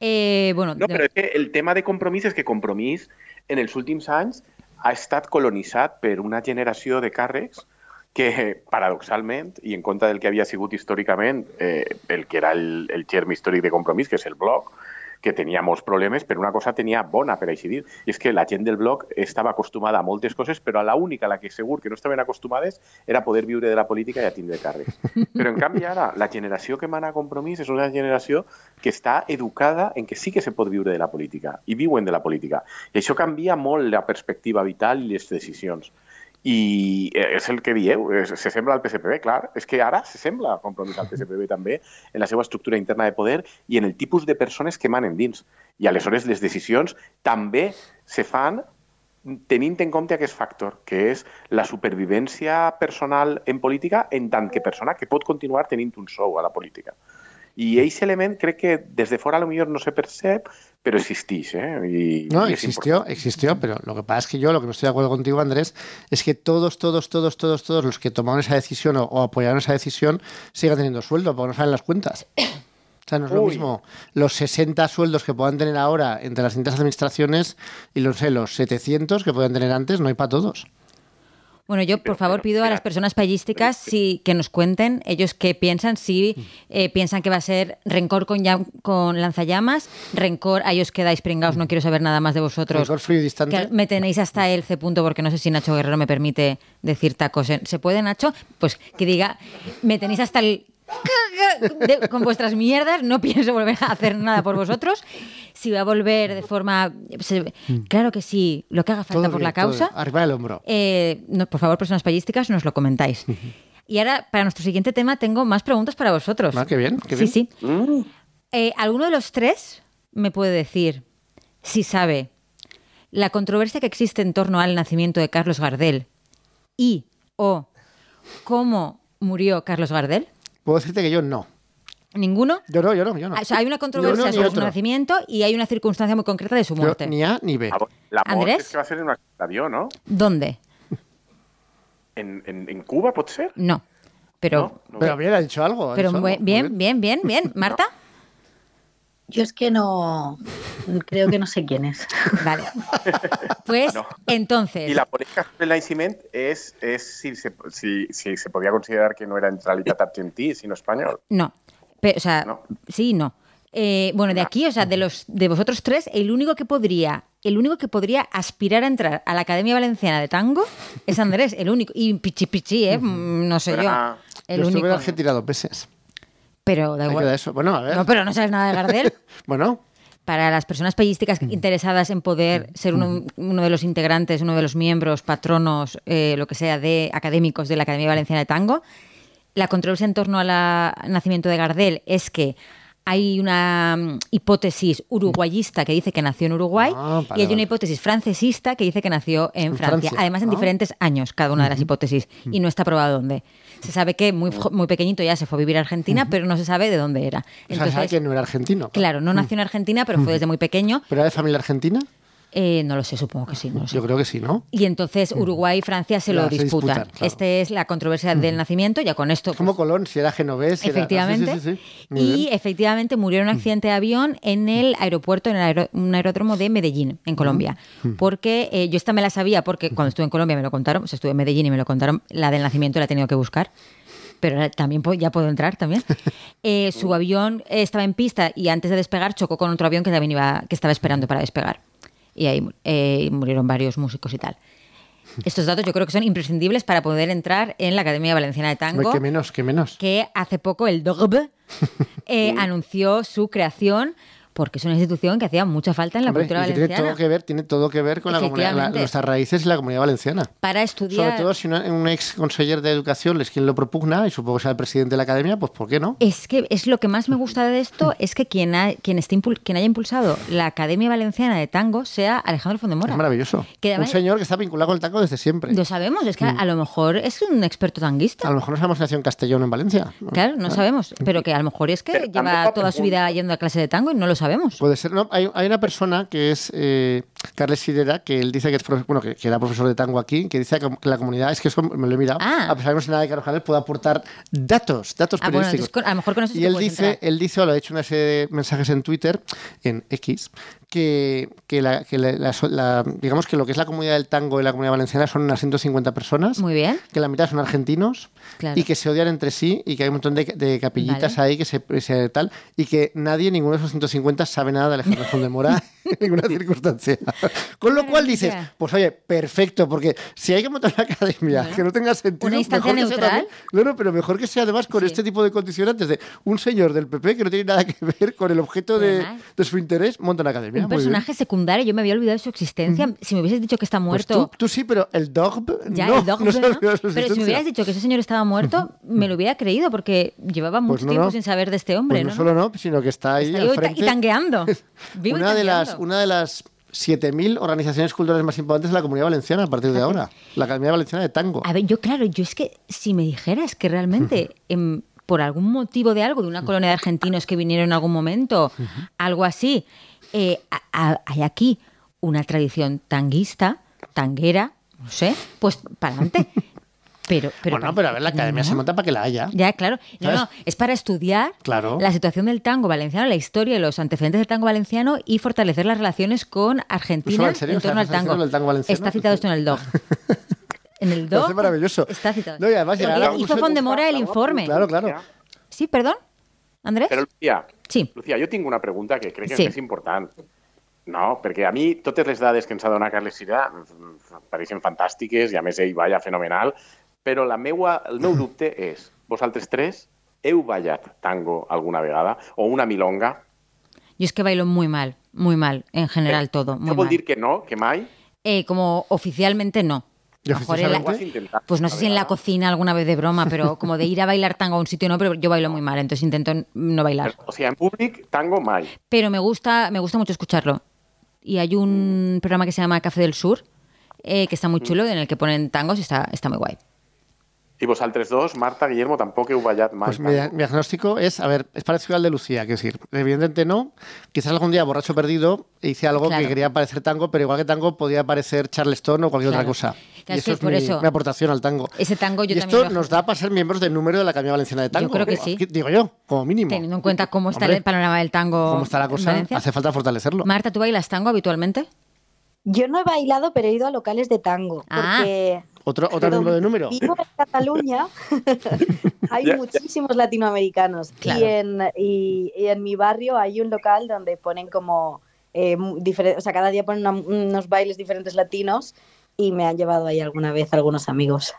Eh, bueno, no, pero que el tema de compromiso es que compromiso en el Sultim anys ha estado colonizado por una generación de càrrecs que paradoxalment, i en contra del que havia sigut històricament eh, el que era el, el germe històric de compromís, que és el bloc, que tenia molts problemes, però una cosa tenia bona, per així dir, és que la gent del bloc estava acostumada a moltes coses, però a la única a la que segur que no estaven acostumades era poder viure de la política i a tindre càrrecs. Però, en canvi, ara, la generació que mana a Compromís és una generació que està educada en que sí que se pot viure de la política, i viuen de la política. I això canvia molt la perspectiva vital i les decisions i és eh, el que dieu, eh, se sembla al PSPB, clar, és que ara se sembla a compromís al PSPB també en la seva estructura interna de poder i en el tipus de persones que manen dins. I aleshores les decisions també se fan tenint en compte aquest factor, que és la supervivència personal en política en tant que persona que pot continuar tenint un sou a la política. Y ese Element cree que desde fuera a lo mejor no se percibe, pero existís. ¿eh? no, existió, existió, pero lo que pasa es que yo lo que no estoy de acuerdo contigo, Andrés, es que todos, todos, todos, todos, todos los que tomaron esa decisión o, apoyaron esa decisión sigan teniendo sueldo porque no salen las cuentas. O sea, no es lo mismo los 60 sueldos que puedan tener ahora entre las distintas administraciones y los, los 700 que puedan tener antes, no hay para todos. Bueno, yo por favor pido a las personas payísticas eh, si, que nos cuenten ellos qué piensan, si mm. eh, piensan que va a ser rencor con, ya, con lanzallamas, rencor, ahí os quedáis pringados, no mm. quiero saber nada más de vosotros. me tenéis hasta el C punto porque no sé si Nacho Guerrero me permite decir tacos. ¿Se puede, Nacho? Pues que diga, me tenéis hasta el con vuestras mierdas, no pienso volver a hacer nada por vosotros. Si va a volver de forma. Mm. Claro que sí, lo que haga falta por la causa. Arriba hombro. Eh, por favor, personas payísticas, nos lo comentáis. Y ahora, para nuestro siguiente tema, tengo más preguntas para vosotros. Ah, qué bien, qué bien. Sí, sí. Mm. Eh, ¿Alguno de los tres me puede decir si sabe la controversia que existe en torno al nacimiento de Carlos Gardel y o cómo murió Carlos Gardel? Puedo decirte que yo no. ¿Ninguno? Yo no, yo no, yo no. Ah, o sea, hay una controversia sobre su nacimiento y hay una circunstancia muy concreta de su muerte. ni A ni B. Ah, la, es que va a ser en un avión, ¿no? ¿Dónde? ¿En, Cuba, puede ser? No. Pero, no, dicho algo. algo? bien, bien, bien, bien. ¿Marta? Yo es que no. Creo que no sé quién es. Vale. Pues entonces. Y la política de Nacimiento es, es si, se, si, se podía considerar que no era en realidad sino español. No. o sea, sí, no. Eh, bueno, de aquí, o sea, de los de vosotros tres, el único que podría, el único que podría aspirar a entrar a la Academia Valenciana de Tango es Andrés, el único. Y Pichi Pichi, ¿eh? Mm, no sé yo. El yo único. estuve en Argentina pero da igual. No, pero no sabes nada de Gardel. bueno. Para las personas payísticas mm. interesadas en poder mm. ser mm. uno, de los integrantes, uno de los miembros, patronos, eh, lo que sea, de académicos de la Academia Valenciana de Tango, la controversia en torno al nacimiento de Gardel es que hay una hipótesis uruguayista que dice que nació en Uruguay ah, y hay una hipótesis francesista que dice que nació en, Francia. Además, en ah. diferentes años, cada una de las hipótesis, y no está probado dónde. Se sabe que muy, muy pequeñito ya se fue a vivir a Argentina, pero no se sabe de dónde era. o sea, sabe que no era argentino. Claro, no nació en mm. Argentina, pero fue desde muy pequeño. ¿Pero era de familia argentina? Eh, no lo sé, supongo que sí. No Yo creo que sí, ¿no? Y entonces mm. Uruguay y Francia se lo disputan. Esta es la controversia del mm. nacimiento, ya con esto. Pues como Colón, si era genovés. efectivamente. Ah, y efectivamente murió en un mm. accidente de avión en el aeropuerto, en el un aeródromo de Medellín, en Colombia. Porque eh, yo esta me la sabía porque cuando estuve en Colombia me lo contaron, estuve en Medellín y me lo contaron, la del nacimiento la he tenido que buscar pero también ya puedo entrar también. Eh, su avión estaba en pista y antes de despegar chocó con otro avión que también iba, que estaba esperando para despegar y ahí eh, murieron varios músicos y tal. Estos datos yo creo que son imprescindibles para poder entrar en la Academia Valenciana de Tango. Que menos, que menos. Que hace poco el DOGB eh, anunció su creación porque es una institución que hacía mucha falta en la cultura valenciana. Tiene todo que ver, tiene todo que ver con nuestras raíces y la comunidad valenciana. Para estudiar. Sobre todo si un ex conseller de educación es quien lo propugna y supongo que sea el presidente de la academia, pues ¿por qué no? Es que es lo que más me gusta de esto es que quien, quien, esté quien haya impulsado la Academia Valenciana de Tango sea Alejandro Fondemora. Es maravilloso. un señor que está vinculado con el tango desde siempre. Lo sabemos, es que mm. a, lo mejor es un experto tanguista. A lo mejor no sabemos si nació en Castellón en Valencia. Claro, no ah. sabemos, pero que a lo mejor es que lleva toda su vida yendo a clase de tango y no lo sabe. Puede ser. No, hay, una persona que es eh, Carles Sidera, que él dice que, es bueno, que, era profesor de tango aquí, que dice que la comunidad, es que eso me lo he mirado, ah. a pesar de no sé nada de Carlos puede aportar datos, datos ah, a lo mejor y él dice, él dice, o lo ha hecho una serie de mensajes en Twitter, en X, que, la, digamos que lo que es la comunidad del tango y la comunidad valenciana son unas 150 personas. Que la mitad son argentinos y que se odian entre sí y que hay un montón de, capillitas ahí que se, tal y que nadie, ninguno de esos 150 sabe nada de Alejandro Sol de Mora en ninguna circunstancia. Con lo cual dices, pues oye, perfecto, porque si hay que montar una academia que no tenga sentido, ¿Una instancia neutral? no, no, pero mejor que sea además con este tipo de condicionantes de un señor del PP que no tiene nada que ver con el objeto de, de su interés, monta una academia un ah, personaje secundario, yo me había olvidado de su existencia. Si me hubieses dicho que está pues muerto. tú, sí, pero el dog Ya, el dog Pero si me hubieras dicho que ese señor estaba muerto, me lo hubiera creído, porque llevaba pues mucho tiempo sin saber de este hombre. Pues no, solo no, sino que está ahí. Y tangueando. una, De las, una de las 7.000 organizaciones culturales más importantes de la Comunidad Valenciana a partir de ahora. La comunidad Valenciana de Tango. A ver, yo claro, yo es que si me dijeras que realmente por algún motivo de algo, de una colonia de argentinos que vinieron en algún momento, algo así, eh, hay aquí una tradición tanguista, tanguera, no sé, pues para adelante. Pero, pero, bueno, pero a ver, la academia se monta para que la haya. Ya, claro. No, no, es para estudiar la situación del tango valenciano, la historia y los antecedentes del tango valenciano y fortalecer las relaciones con Argentina en, torno al tango. Está citado esto en el DOG en el DOG Es maravilloso. Está citado. No, y además, y, hizo Fondemora el informe. Claro, claro. Sí, perdón. Andrés? yo Lucía, Lucía, una pregunta que creo que es importante No, porque a mí totes les dades que ens ha donat Carles Sirà mm, pareixen fantàstiques a fenomenal, pero la meua, el meu es, vos vosaltres tres eu ballat tango alguna vegada o una milonga? Y es que bailo muy mal, muy mal, en general eh, todo. Muy ¿Puedo decir que no, que mai? Eh, como oficialmente no pues no sé si en la cocina alguna vez de broma, pero como de ir a bailar tango a un sitio no, pero yo bailo muy mal, entonces intento no bailar. o sea, en público tango mal. Pero me gusta, me gusta mucho escucharlo. Y hay un mm. programa que se llama Café del Sur, eh, que está muy mm. chulo, en el que ponen tangos y está, está muy guay. Y vos al 3-2, Marta, Guillermo, tampoco Ubayat más. Pues mi, diagnóstico es, a ver, es parecido al de Lucía, que decir, evidentemente no. Quizás algún día borracho perdido hice algo que quería parecer tango, pero igual que tango podía parecer Charleston o cualquier otra cosa. Y eso es mi, aportación al tango. Ese tango yo y esto nos da para ser miembros del número de la Academia Valenciana de Tango. Yo creo que sí. Digo yo, como mínimo. Teniendo en cuenta cómo está el panorama del tango. Cómo está la cosa, hace falta fortalecerlo. Marta, ¿tú bailas tango habitualmente? Yo no he bailado, pero he ido a locales de tango. Ah. otro, número de número. en Cataluña, hay muchísimos latinoamericanos. Y, en, mi barrio hay un local donde ponen como. Eh, o sea, cada día ponen unos bailes diferentes latinos y me han llevado ahí alguna vez algunos amigos.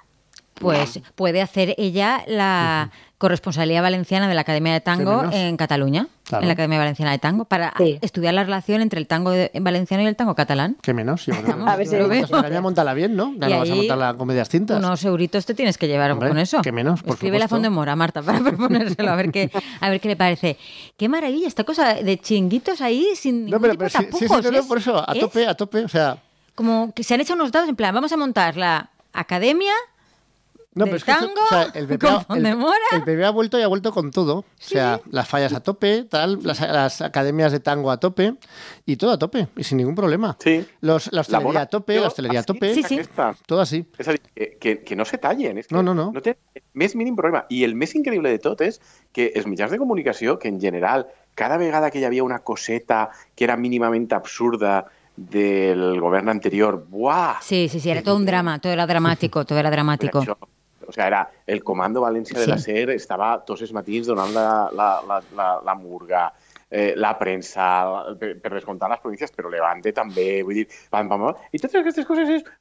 Pues puede hacer ella la corresponsalía valenciana de la Academia de Tango en Cataluña, en la Academia Valenciana de Tango, para estudiar la relación entre el tango valenciano y el tango catalán. Qué menos, yo creo. a ver si lo veo. Ya bien, ¿no? Ya no vas a montar la medias cintas. Unos euritos te tienes que llevar con eso. Qué menos, por Escribe la Fondo de Mora, Marta, para proponérselo, a ver, qué, a ver qué le parece. Qué maravilla esta cosa de chinguitos ahí sin ningún no, tipo de tapujos. Sí, sí, no, no, ¿eh? por eso, a tope, a tope, o sea como que se han hecho unos dados en plan, vamos a montar la academia no, el, bebé ha, ha, vuelto y ha vuelto con todo. O sea, las fallas a tope, tal, las, academias de tango a tope y todo a tope y sin ningún problema. Sí. Los, la hostelería a tope, la hostelería a tope. Sí, sí. Todo así. que, no se tallen. Es no, no, no. no mes mínimo problema. Y el mes increíble de todo es que es millas de comunicación, que en general, cada vegada que ya había una coseta que era mínimamente absurda, del govern anterior. ¡Buah! Sí, sí, sí, era todo un drama, todo era dramático, todo era dramático. o sea, era el Comando Valencia sí. de la SER, estava todos los matins donant la, la, la, la, la murga, Eh, la prensa pero las provincias pero Levante también Y pam, pam, pam.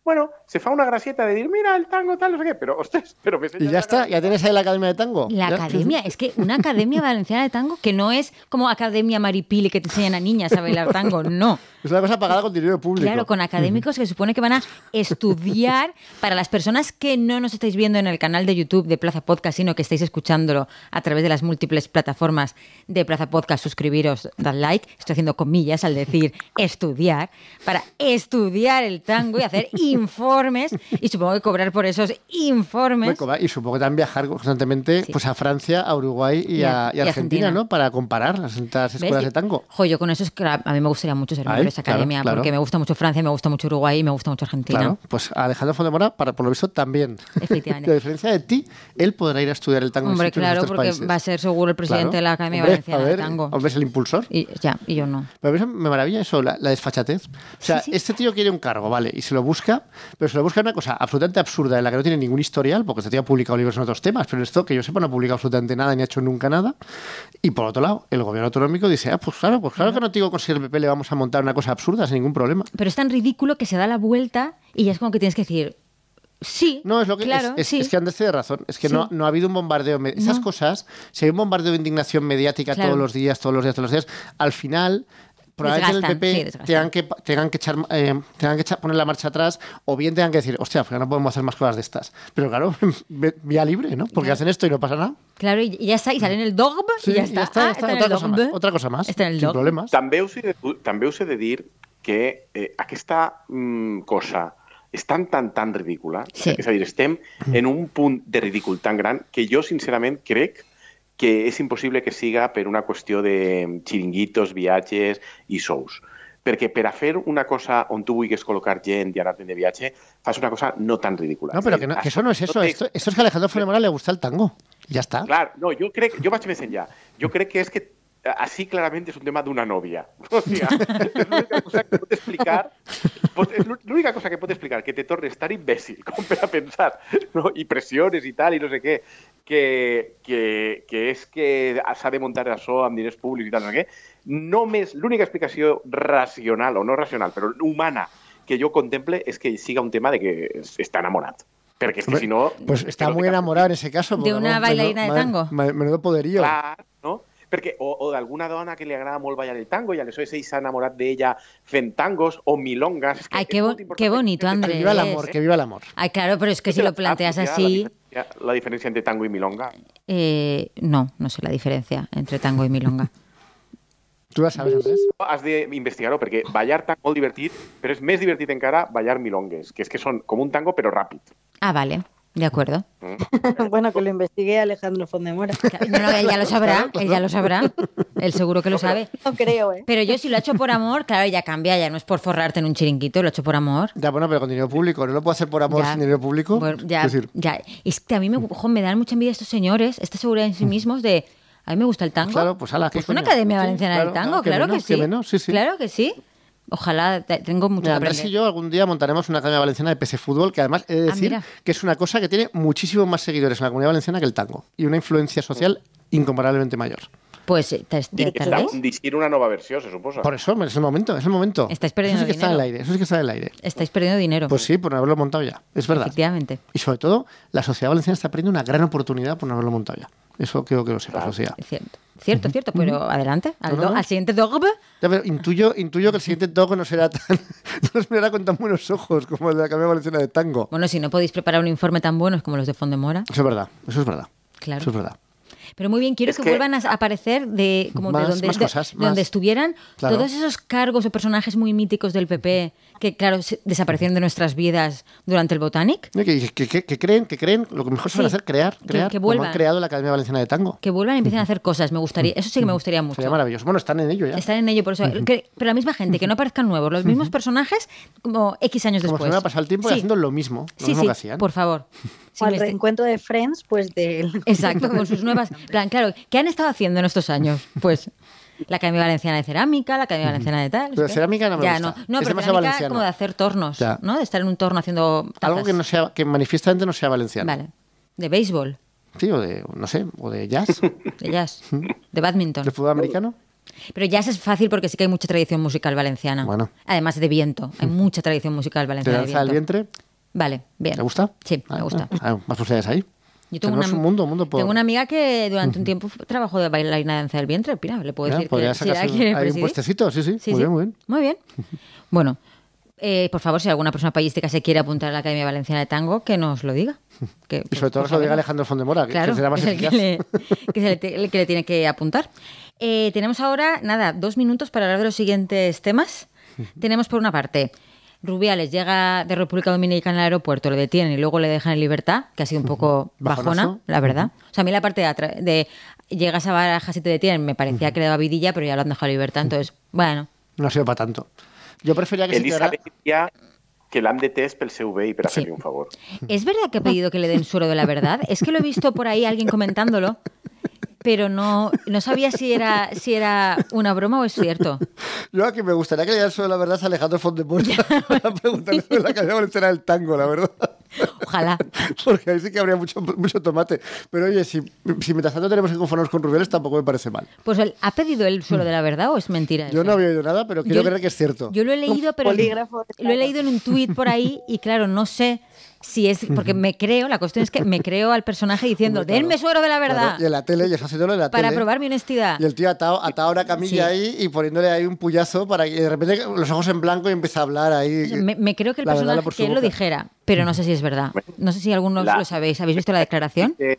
bueno, se fa una gracieta de decir mira, el tango tal, no sé qué, pero, ostras, pero... Me y ya está, ya tienes ahí la Academia de Tango. La Academia, es que una Academia Valenciana de Tango que no es como Academia Maripili que te enseñan a niñas a bailar tango, no. Es una cosa pagada con dinero público. Claro, con académicos que supone que van a estudiar para las personas que no nos estáis viendo en el canal de YouTube de Plaza Podcast, sino que estáis escuchándolo a través de las múltiples plataformas de Plaza Podcast, suscribir suscribiros, dar like, estoy haciendo comillas al decir estudiar, para estudiar el tango y hacer informes y supongo que cobrar por esos informes. Y supongo que también viajar constantemente pues a Francia, a Uruguay y, a, Argentina, ¿no? Para comparar las, escuelas de tango. yo con eso es que a mí me gustaría mucho ser miembro de esa academia porque me gusta mucho Francia, me gusta mucho Uruguay y me gusta mucho Argentina. Claro, pues Alejandro Fondemora, para, por lo visto, también. Efectivamente. a diferencia de ti, él podrá ir a estudiar el tango Hombre, claro, porque va a ser seguro el presidente de la Academia Valenciana de Tango. Hombre, es el impulsor. Y, ya, y yo no. Pero a me maravilla eso, la, desfachatez. O sea, este tío quiere un cargo, vale, y se lo busca, pero se lo busca una cosa absolutamente absurda, en la que no tiene ningún historial, porque este tío ha publicado libros en otros temas, pero esto, que yo sepa, no ha publicado absolutamente nada, ni ha hecho nunca nada. Y por otro lado, el gobierno autonómico dice, ah, pues claro, pues claro, que no te digo si el PP, le vamos a montar una cosa absurda sin ningún problema. Pero es tan ridículo que se da la vuelta y ya es como que tienes que decir, Sí. No, es lo que es, que han tiene razón. Es que no, ha habido un bombardeo. Esas cosas, si hay un bombardeo de indignación mediática todos los días, todos los días, todos los días, al final probablemente el PP tengan, que, tengan, que echar, eh, tengan que poner la marcha atrás o bien tengan que decir, hostia, porque no podemos hacer más cosas de estas. Pero claro, vía libre, ¿no? Porque hacen esto y no pasa nada. Claro, y ya está, y sale el dogma y ya está. otra, cosa más, Está en el sin dogma. problemas. de, de que eh, esta mm, cosa és tan, tan, tan ridícula. Sí. És a dir, estem mm. en un punt de ridícul tan gran que jo, sincerament, crec que és impossible que siga per una qüestió de xiringuitos, viatges i sous. Perquè per a fer una cosa on tu vulguis col·locar gent i anar de viatge, fas una cosa no tan ridícula. No, però que, no, que això no és això. Esto, esto es que a Alejandro Fernández le gusta el tango. Ja està. Clar, no, jo crec, jo vaig més enllà. Jo crec que és que así claramente es un tema de una novia. O sea, es la única cosa que puede explicar, pues, la única cosa que puedo explicar, que te tornes estar imbécil como a pensar, ¿no? y presiones y tal, y no sé qué, que, que, es que sabe montar a SOAM amb diners públicos y tal, no sé es la única explicación racional, o no racional, pero humana, que yo contemple es que siga un tema de que está enamorado. Porque si no... Pues está muy enamorado en ese caso. De una bailarina de tango. Menudo poderío. Claro, ¿no? o, de alguna dona que le agrada molt bailar el tango i aleshores se ha enamorado de ella tangos o milongas. Ay, qué, bonito, Andrés. Que viva el amor, que viva el amor. Ay, claro, pero es que si lo planteas así... La, diferencia entre tango y milonga. Eh, no, no sé la diferencia entre tango y milonga. Tú la sabes, Andrés? Has de investigarlo porque bailar tan molt pero es más divertido en cara bailar milongues, que es que son como un tango, pero rápido. Ah, vale. De acuerdo. bueno, que lo investigue Alejandro Fondemora. No, ya lo sabrá, él ya lo sabrá. Él seguro que lo sabe. No creo, eh. Pero yo si lo ha hecho por amor, claro, ya cambia, ya no es por forrarte en un chiringuito, lo ha hecho por amor. Ya, bueno, pero con dinero público, ¿no lo puedo hacer por amor sin dinero público? decir? Es que a mí me, me dan mucha envidia estos señores, esta seguridad en sí mm. mismos de... A mí me gusta el tango. Claro, pues a la pues una academia valenciana del tango, ah, claro que, sí. Claro que sí. Ojalá, tengo mucho que aprender. y yo algún día montaremos una academia valenciana de PC Fútbol, que además he de ah, decir que es una cosa que tiene muchísimos más seguidores en la comunidad valenciana que el tango y una influencia social incomparablemente mayor. Pues eh, te, te una nueva versión, se supone. Por eso, es el momento, es el momento. Estáis perdiendo eso es que Está en el aire, eso sí que está el aire. Estáis perdiendo dinero. Pues sí, por no haberlo montado ya, es verdad. Efectivamente. Y sobre todo, la sociedad valenciana está perdiendo una gran oportunidad por no haberlo montado ya. Eso creo que lo sepa, sociedad. Cierto, cierto, cierto, pero adelante, al, siguiente dogma. intuyo, intuyo que el siguiente dog no será tan. no nos mirará con tan buenos ojos como el de la Academia Valenciana de Tango. Bueno, si no podéis preparar un informe tan bueno como los de Fondemora. Eso es verdad, eso es verdad. Claro. Eso es verdad. Pero muy bien, quiero que, vuelvan a aparecer de, como de, donde, estuvieran todos esos cargos o personajes muy míticos del PP que, claro, desaparecieron de nuestras vidas durante el Botanic. Que, creen, que creen, lo que mejor suele ser hacer, crear, crear. Que, vuelvan. han creado la Academia Valenciana de Tango. Que vuelvan y empiecen a hacer cosas, me gustaría, eso sí que me gustaría mucho. Sería maravilloso. Bueno, están en ello ya. Están en ello, por eso. pero la misma gente, que no aparezcan nuevos, los mismos personajes, como X años después. Como se me ha pasado el tiempo y haciendo lo mismo, lo sí, mismo que hacían. por favor. O el reencuentro de Friends, pues de Exacto, con sus nuevas. plan, claro, ¿qué han estado haciendo en estos años? Pues la Academia Valenciana de Cerámica, la Academia Valenciana de tal. Pero cerámica no me gusta. No, no pero cerámica como de hacer tornos, ¿no? De estar en un torno haciendo tazas. Algo que, no sea, que manifiestamente no sea valenciano. Vale. De béisbol. Sí, o de, no sé, o de jazz. De jazz. de badminton. ¿De fútbol americano? Uh. Pero jazz es fácil porque sí que hay mucha tradición musical valenciana. Bueno. Además de viento. Hay mucha tradición musical valenciana. ¿Te danza de viento. el vientre? Vale, bien. ¿Te gusta? Sí, me ah, gusta. Ah, ah más posibilidades ahí. Yo tengo una, un mundo, una amiga que durante un tiempo trabajó de bailarina de danza del vientre, le puedo decir que Hay un puestecito, muy, Bien, muy bien, Bueno, eh, por favor, si alguna persona payística se quiere apuntar a la Academia Valenciana de Tango, que nos lo diga. y sobre todo que lo diga Alejandro Fondemora, que será más es que, le, tiene que apuntar. Eh, tenemos ahora, nada, dos minutos para hablar de los siguientes temas. Tenemos por una parte Rubiales llega de República Dominicana al aeropuerto, lo detienen y luego le dejan en libertad, que ha sido un poco bajona, la verdad. O sea, a mí la parte de, llegas a Barajas y te detienen me parecía que le daba vidilla, pero ya lo han dejado en libertad, entonces, bueno. No ha sido para tanto. Yo prefería que elisa se quedara... que la han el CVI, pero para hacerle un favor. ¿Es verdad que ha pedido que le den suero de la verdad? Es que lo he visto por ahí alguien comentándolo pero no, no sabía si era, si era una broma o es cierto. Yo aquí me gustaría que le diera de la verdad a Alejandro Fondemorta para preguntarle sobre la canción valenciana el tango, la verdad. Ojalá. Porque ahí sí que habría mucho, mucho tomate. Pero oye, si, si mientras tanto tenemos que conformarnos con Rubiales, tampoco me parece mal. Pues ¿ha pedido el suelo de la verdad o es mentira? Yo no había oído nada, pero quiero creer que es cierto. Yo lo he leído, pero lo he leído en un tuit por ahí y claro, no sé si es porque me creo, la cuestión es que me creo al personaje diciendo, denme suero de la verdad. Y en la tele, y eso lo de la tele. Para probar mi honestidad. Y el tío atado, a una camilla ahí y poniéndole ahí un puyazo para que de repente los ojos en blanco y empieza a hablar ahí. me, creo que el personaje lo dijera, pero no sé si es verdad. No sé si algunos lo sabéis. ¿Habéis visto la declaración? Eh,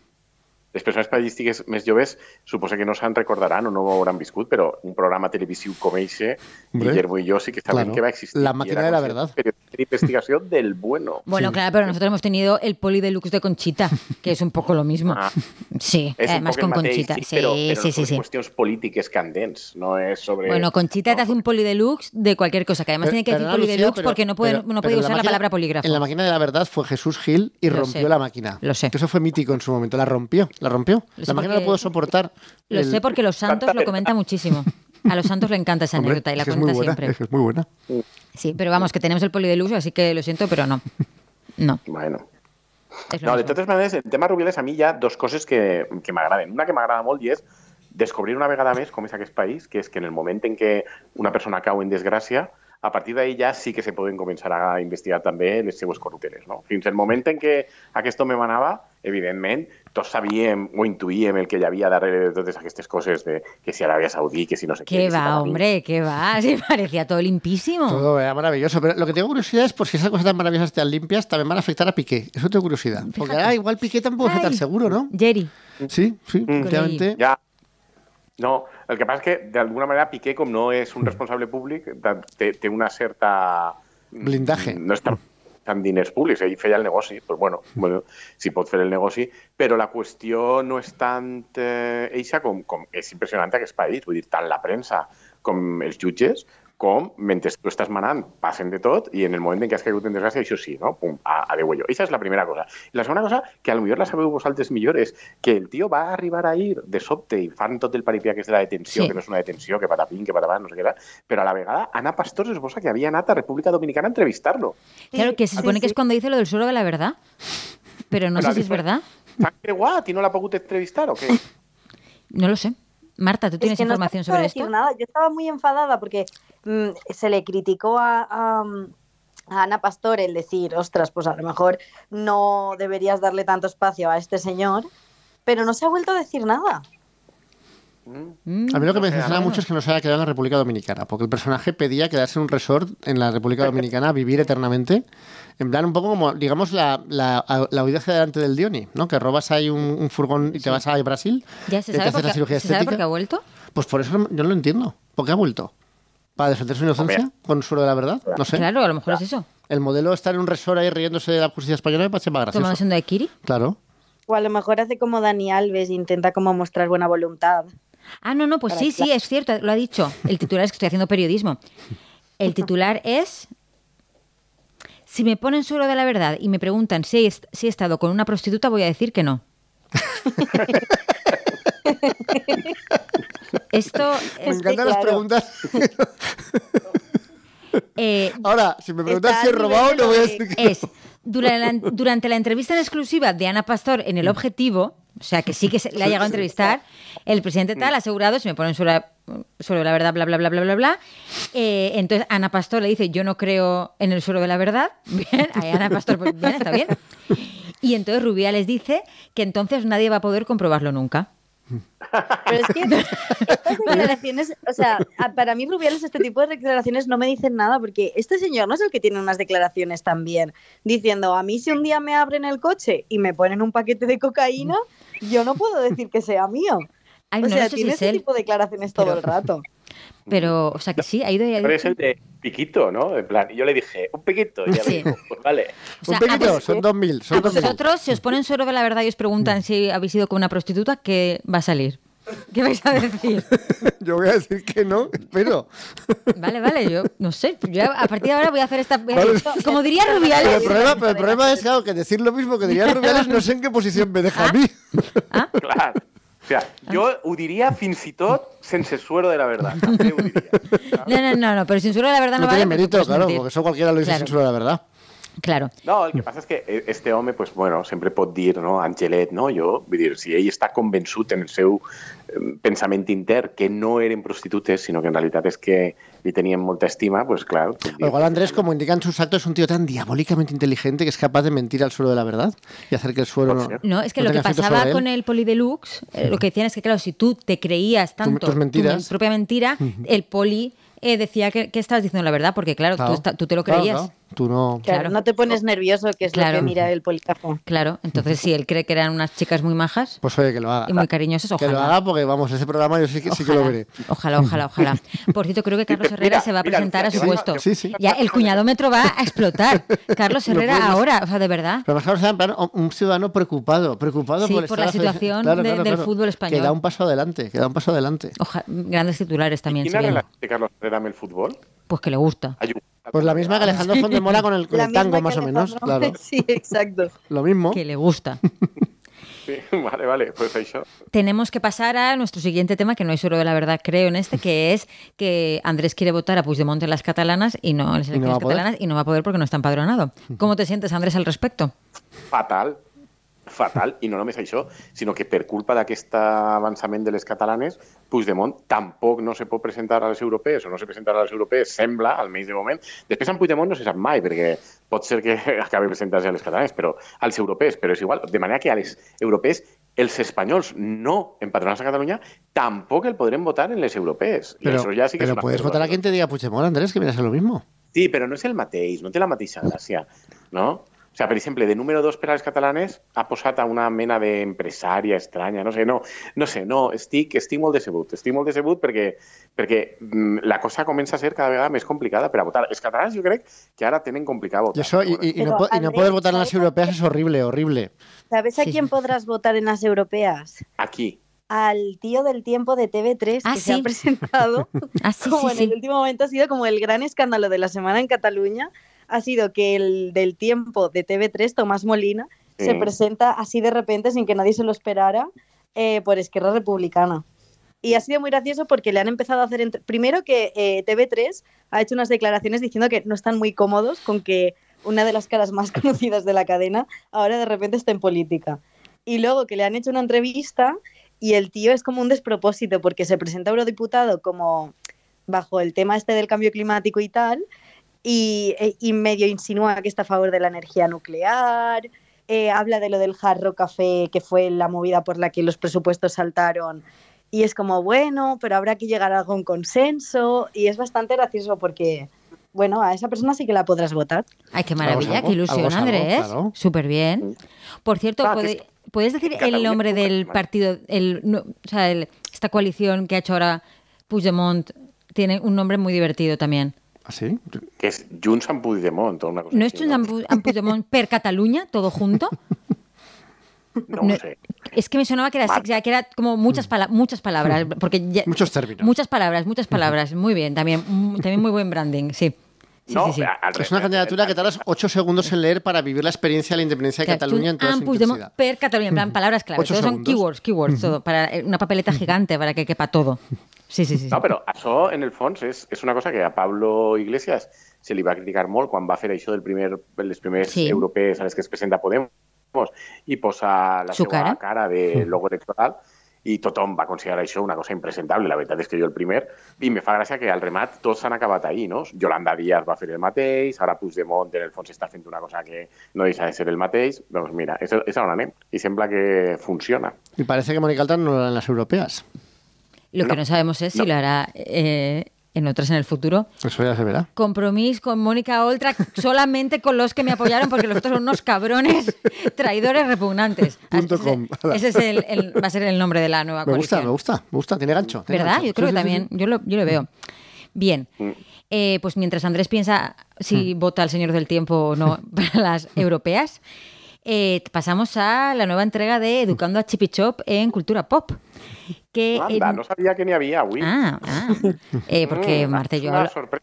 les persones periodístiques més joves suposo que no se recordarán o no ho hauran viscut, pero un programa televisivo como ese, Guillermo y yo sí que sabían que va a existir. La máquina de la verdad. Pero investigación del bueno. Bueno, claro, pero nosotros hemos tenido el poli deluxe de Conchita, que es un poco lo mismo. Ah, sí, además con Conchita. Sí, sí, sí, sí, sí. cuestiones políticas candentes, no es sobre... Bueno, Conchita te hace un poli deluxe de cualquier cosa, que además tiene que decir poli porque no puede, no usar la, palabra polígrafo. En la máquina de la verdad fue Jesús Gil y rompió la máquina. Lo sé. eso fue mítico en su momento, la rompió. La rompió. Lo la máquina no puedo soportar. Lo sé porque los Santos lo comenta muchísimo. A los Santos le encanta esa anécdota y la cuenta siempre. Es muy buena. Sí, pero vamos, que tenemos el polideluso, así que lo siento, pero no. No. Bueno. No, de todas maneras, el tema Rubiales a mí ya dos cosas que, me agraden. Una que me agrada molt y es descubrir una vegada mes esa que es país, que es que en el momento en que una persona cae en desgracia a partir de ahí ya sí que se pueden comenzar a investigar también les este seues corrupteles. No? En el momento en què esto me manava, evidentemente, todos sabían o en el que ya había darrere de totes estas cosas de que si Arabia Saudí, que si no sé qué. ¿Qué va, hombre? ¿Qué va? si parecía todo limpísimo. Todo era maravilloso. Pero lo que tengo curiosidad es por si esas cosas tan maravillosas tan limpias también van a afectar a Piqué. Eso tengo curiosidad. Porque ahora igual Piqué tampoco está tan seguro, ¿no? Jerry. Sí, sí, mm. efectivamente. Ya. No, El que passa és que, d'alguna manera, Piqué, com no és un responsable públic, té, té una certa... Mm, Blindatge. No està amb diners públics, ell feia el negoci, però bueno, mm. bueno, si pot fer el negoci, però la qüestió no és tant eh, eixa com, com és impressionant aquest país, vull dir, tant la premsa com els jutges com mentes tu estás pasen pasen de todo, y en el momento en que has caído en y eso sí, no? Pum, a, de huello. Esa es la primera cosa. la segunda cosa, que a lo mejor la sabe vosaltres millor, és que el tío va a arribar a ir de sopte y fan tot el paripia que es de la detención, que no es una detención, que para patapín, que patapán, no sé qué era, pero a la vegada Ana Pastor es posa que había nata a República Dominicana a entrevistarlo. Claro, que se supone que es cuando dice lo del suelo de la verdad, pero no sé si es verdad. ¿Tiene guau no entrevistar o qué? No lo sé. Marta, ¿tú tienes es que información no sobre decir Nada. Yo estaba muy enfadada porque mm, se le criticó a, a, Ana Pastor el decir, ostras, pues a lo mejor no deberías darle tanto espacio a este señor, pero no se ha vuelto a decir nada. Mm, a mí lo que me decepciona mucho es que no se haya quedado en la República Dominicana, porque el personaje pedía quedarse en un resort en la República Dominicana vivir eternamente. En plan, un poco como, digamos, la, la, huida delante del Dioni, ¿no? Que robas ahí un, furgón y te vas a Brasil. Ya se, sabe, la cirugía ¿se por qué ha vuelto? Pues por eso yo no lo entiendo. ¿Por qué ha vuelto? ¿Para defender su inocencia? ¿Con de la verdad? No sé. Claro, a lo mejor es eso. El modelo estar en un resort ahí riéndose de la justicia española y parece más gracioso. ¿Tomando de Kiri? Claro. O a lo mejor hace como Dani Alves, intenta como mostrar buena voluntad. Ah, no, no, pues sí, sí, es cierto, lo ha dicho. El titular es que estoy haciendo periodismo. El titular es... Si me ponen solo de la verdad y me preguntan si he, si he estado con una prostituta, voy a decir que no. Esto. Me encantan las preguntas. Eh, Ahora, si me preguntas si he robado, no voy a decir que. Es, durante la, entrevista en exclusiva de Ana Pastor en El Objetivo, o sea, que sí que se, le ha llegado a entrevistar. El presidente tal ha asegurado, si me ponen sobre suelo sobre la verdad, bla, bla, bla, bla, bla, bla. Eh, entonces Ana Pastor le dice, yo no creo en el suelo de la verdad. Bien, Ana Pastor, pues, bien, está bien. Y entonces Rubia les dice que entonces nadie va a poder comprobarlo nunca. Pero es que estas declaraciones, o sea, para mí Rubiales este tipo de declaraciones no me dicen nada porque este señor no es el que tiene unas declaraciones también diciendo a mí si un día me abren el coche y me ponen un paquete de cocaína, yo no puedo decir que sea mío. o sea, tiene ese este tipo de declaraciones todo el rato. Pero, o sea, que sí, ha ido y ha ido. Pero es el de piquito, ¿no? En plan, yo le dije, un piquito. Y ya sí. pues vale. un piquito, son dos mil. a vosotros, si os ponen de la verdad y os preguntan mm. si habéis ido con una prostituta, ¿qué va a salir? ¿Qué vais a decir? Yo voy a decir que no, pero Vale, vale, yo no sé. Yo a partir de ahora voy a hacer esta. Como diría Rubiales. el problema, el problema es que decir lo mismo que diría Rubiales no sé en qué posición me deja a ¿Ah? mí. ¿Ah? Claro sea, yo ho ah. diria fins i tot suero de la verdad. No, no, no, no, pero sin suero de la verdad no, no tiene mérito, pues claro, porque eso cualquiera lo dice claro. sin suero de la verdad. Claro. No, el que pasa es que eh, este hombre pues, bueno, siempre podía, no, Angelet, no, yo, si ella está convencida en el seu em, pensamiento inter que no eran prostitutes, Sino que en realidad es que le tenían molta estima, pues claro. igual Andrés, como indican sus actos, es un tío tan diabólicamente inteligente que es capaz de mentir al suelo de la verdad y hacer que el suelo no... es que lo que pasaba con el Polidelux, deluxe eh, lo que decían es que, claro, si tú te creías tanto tu, propia mentira, el Poli eh, decía que, estabas diciendo la verdad, porque, claro, Tú, te lo creías. Tú no. Claro, no te pones nervioso, que es claro. lo que mira el policapón. Claro, entonces si él cree que eran unas chicas muy majas. Pues oye, que lo haga. Y muy cariñosas, ojalá. Que lo haga porque vamos, ese programa yo sí que, que lo veré. Ojalá, ojalá, ojalá. Por cierto, creo que Carlos Herrera se va a presentar a su puesto. Sí, sí. Ya, el cuñadómetro va a explotar. Carlos Herrera ahora, o sea, de verdad. Pero un ciudadano preocupado, preocupado por, la situación del fútbol español. Que da un paso adelante, que da un paso adelante. Ojalá, grandes titulares también. ¿Y la de Carlos Herrera en el fútbol? Pues que le gusta. Pues la misma que Alejandro Fondemola con el, con el tango, más o menos. Sí, exacto. Lo mismo. Que le gusta. Sí, vale, vale, pues eso. Tenemos que pasar a nuestro siguiente tema, que no es solo de la verdad, creo, en este, que es que Andrés quiere votar a Puigdemont en las catalanas y no en las elecciones catalanas y no va a poder porque no está empadronado. ¿Cómo te sientes, Andrés, al respecto? Fatal, fatal, Y no me yo, sino que per culpa de que avançament de les catalanes Puigdemont tampoco no se puede presentar a los europeos, o no se presentará a los europeos, sembla, al de momento. Después a Puigdemont no se sabe mai, porque puede ser que acabe presentant a los catalanes, a los europeos, pero es igual. De manera que a los europeos, los españoles no empadronats a Cataluña tampoco el podrán votar en los europeos. Pero, sí que puedes votar a quien te diga Puigdemont, Andrés, que viene a lo mismo. Sí, pero no es el mateix, no te la matiza Gracia, no? O sea, por ejemplo, de número dos perales catalanes ha posata una mena de empresaria extraña. no sé, no, no sé, no, estic, estic de decebut, estic de decebut porque, mm, la cosa comienza a ser cada vez más complicada Pero votar. Es catalans yo creo, que ahora tienen complicado votar. Y no, Andrés, poder votar en las europeas es horrible, horrible. ¿Sabes a quién podrás votar en las europeas? Aquí al tío del tiempo de TV3 que ah, se ha presentado. ah, como en el último momento ha sido como el gran escándalo de la semana en Cataluña ha sido que el del tiempo de TV3, Tomás Molina, se presenta así de repente, sin que nadie se lo esperara, eh, por Esquerra Republicana. Y ha sido muy gracioso porque le han empezado a hacer. Primero que eh, TV3 ha hecho unas declaraciones diciendo que no están muy cómodos con que una de las caras más conocidas de la cadena ahora de repente está en política. Y luego que le han hecho una entrevista y el tío es como un despropósito porque se presenta eurodiputado como bajo el tema este del cambio climático y tal, eh, y, medio insinúa que está a favor de la energía nuclear. Eh, habla de lo del jarro café, que fue la movida por la que los presupuestos saltaron. Y es como, bueno, pero habrá que llegar a algún consenso. Y es bastante gracioso porque, bueno, a esa persona sí que la podrás votar. Ay, qué maravilla, qué ilusión, Andrés. Súper bien. Por cierto, ah, ¿puedes decir el nombre del partido, el, o sea, esta coalición que ha hecho ahora Puigdemont? Tiene un nombre muy divertido también. ¿Ah, sí? es Junts tota ¿No es Junts en, Puigdemont per Cataluña, todo junto? No, sé. Es que me sonaba que era, que era como muchas, muchas palabras. Mm. Porque Muchos términos. Muchas palabras, muchas palabras. Muy bien, también, mm, también muy buen branding, sí. no, es una candidatura que tardas ocho segundos en leer para vivir la experiencia de la independencia de Cataluña en toda su Per Cataluña, en plan palabras clave. son keywords, keywords, todo, para eh, una papeleta gigante para que quepa todo. Sí, sí, sí. No, pero eso, en el fons, es una cosa que a Pablo Iglesias se iba va criticar mucho cuando va hacer això del primer, europeo primers sí. a que es presenta Podemos y posa la Su cara, de hmm. logo electoral Y tothom va a considerar eso una cosa impresentable. La verdad es que yo el primer, Y me fa gracia que al remat todos han acabado ahí, no? Yolanda Díaz va a hacer el mateix, de Puigdemont en el fons está haciendo una cosa que no deja de ser el mateis. Vamos, mira, és, és on anem. I sembla que funciona. Y parece que Mónica Altán no en las europeas. Lo que no sabemos es si lo hará eh, en otras en el futuro. Eso ya se verá. Compromís con Mónica Oltra solamente con los que me apoyaron porque los otros son unos cabrones traidores repugnantes. Eh, ese, es el, va a ser el nombre de la nueva Me gusta, me gusta, me gusta, tiene gancho. ¿Verdad? Yo creo que también, Yo, lo, yo lo veo. Bien, mm. eh, pues mientras Andrés piensa si mm. vota al Señor del Tiempo o no para las europeas, pasamos a la nueva entrega de mm. Educando a Chop en Cultura Pop no sabía que ni había, Wii ah, ah. Eh, porque mm, Marta y yo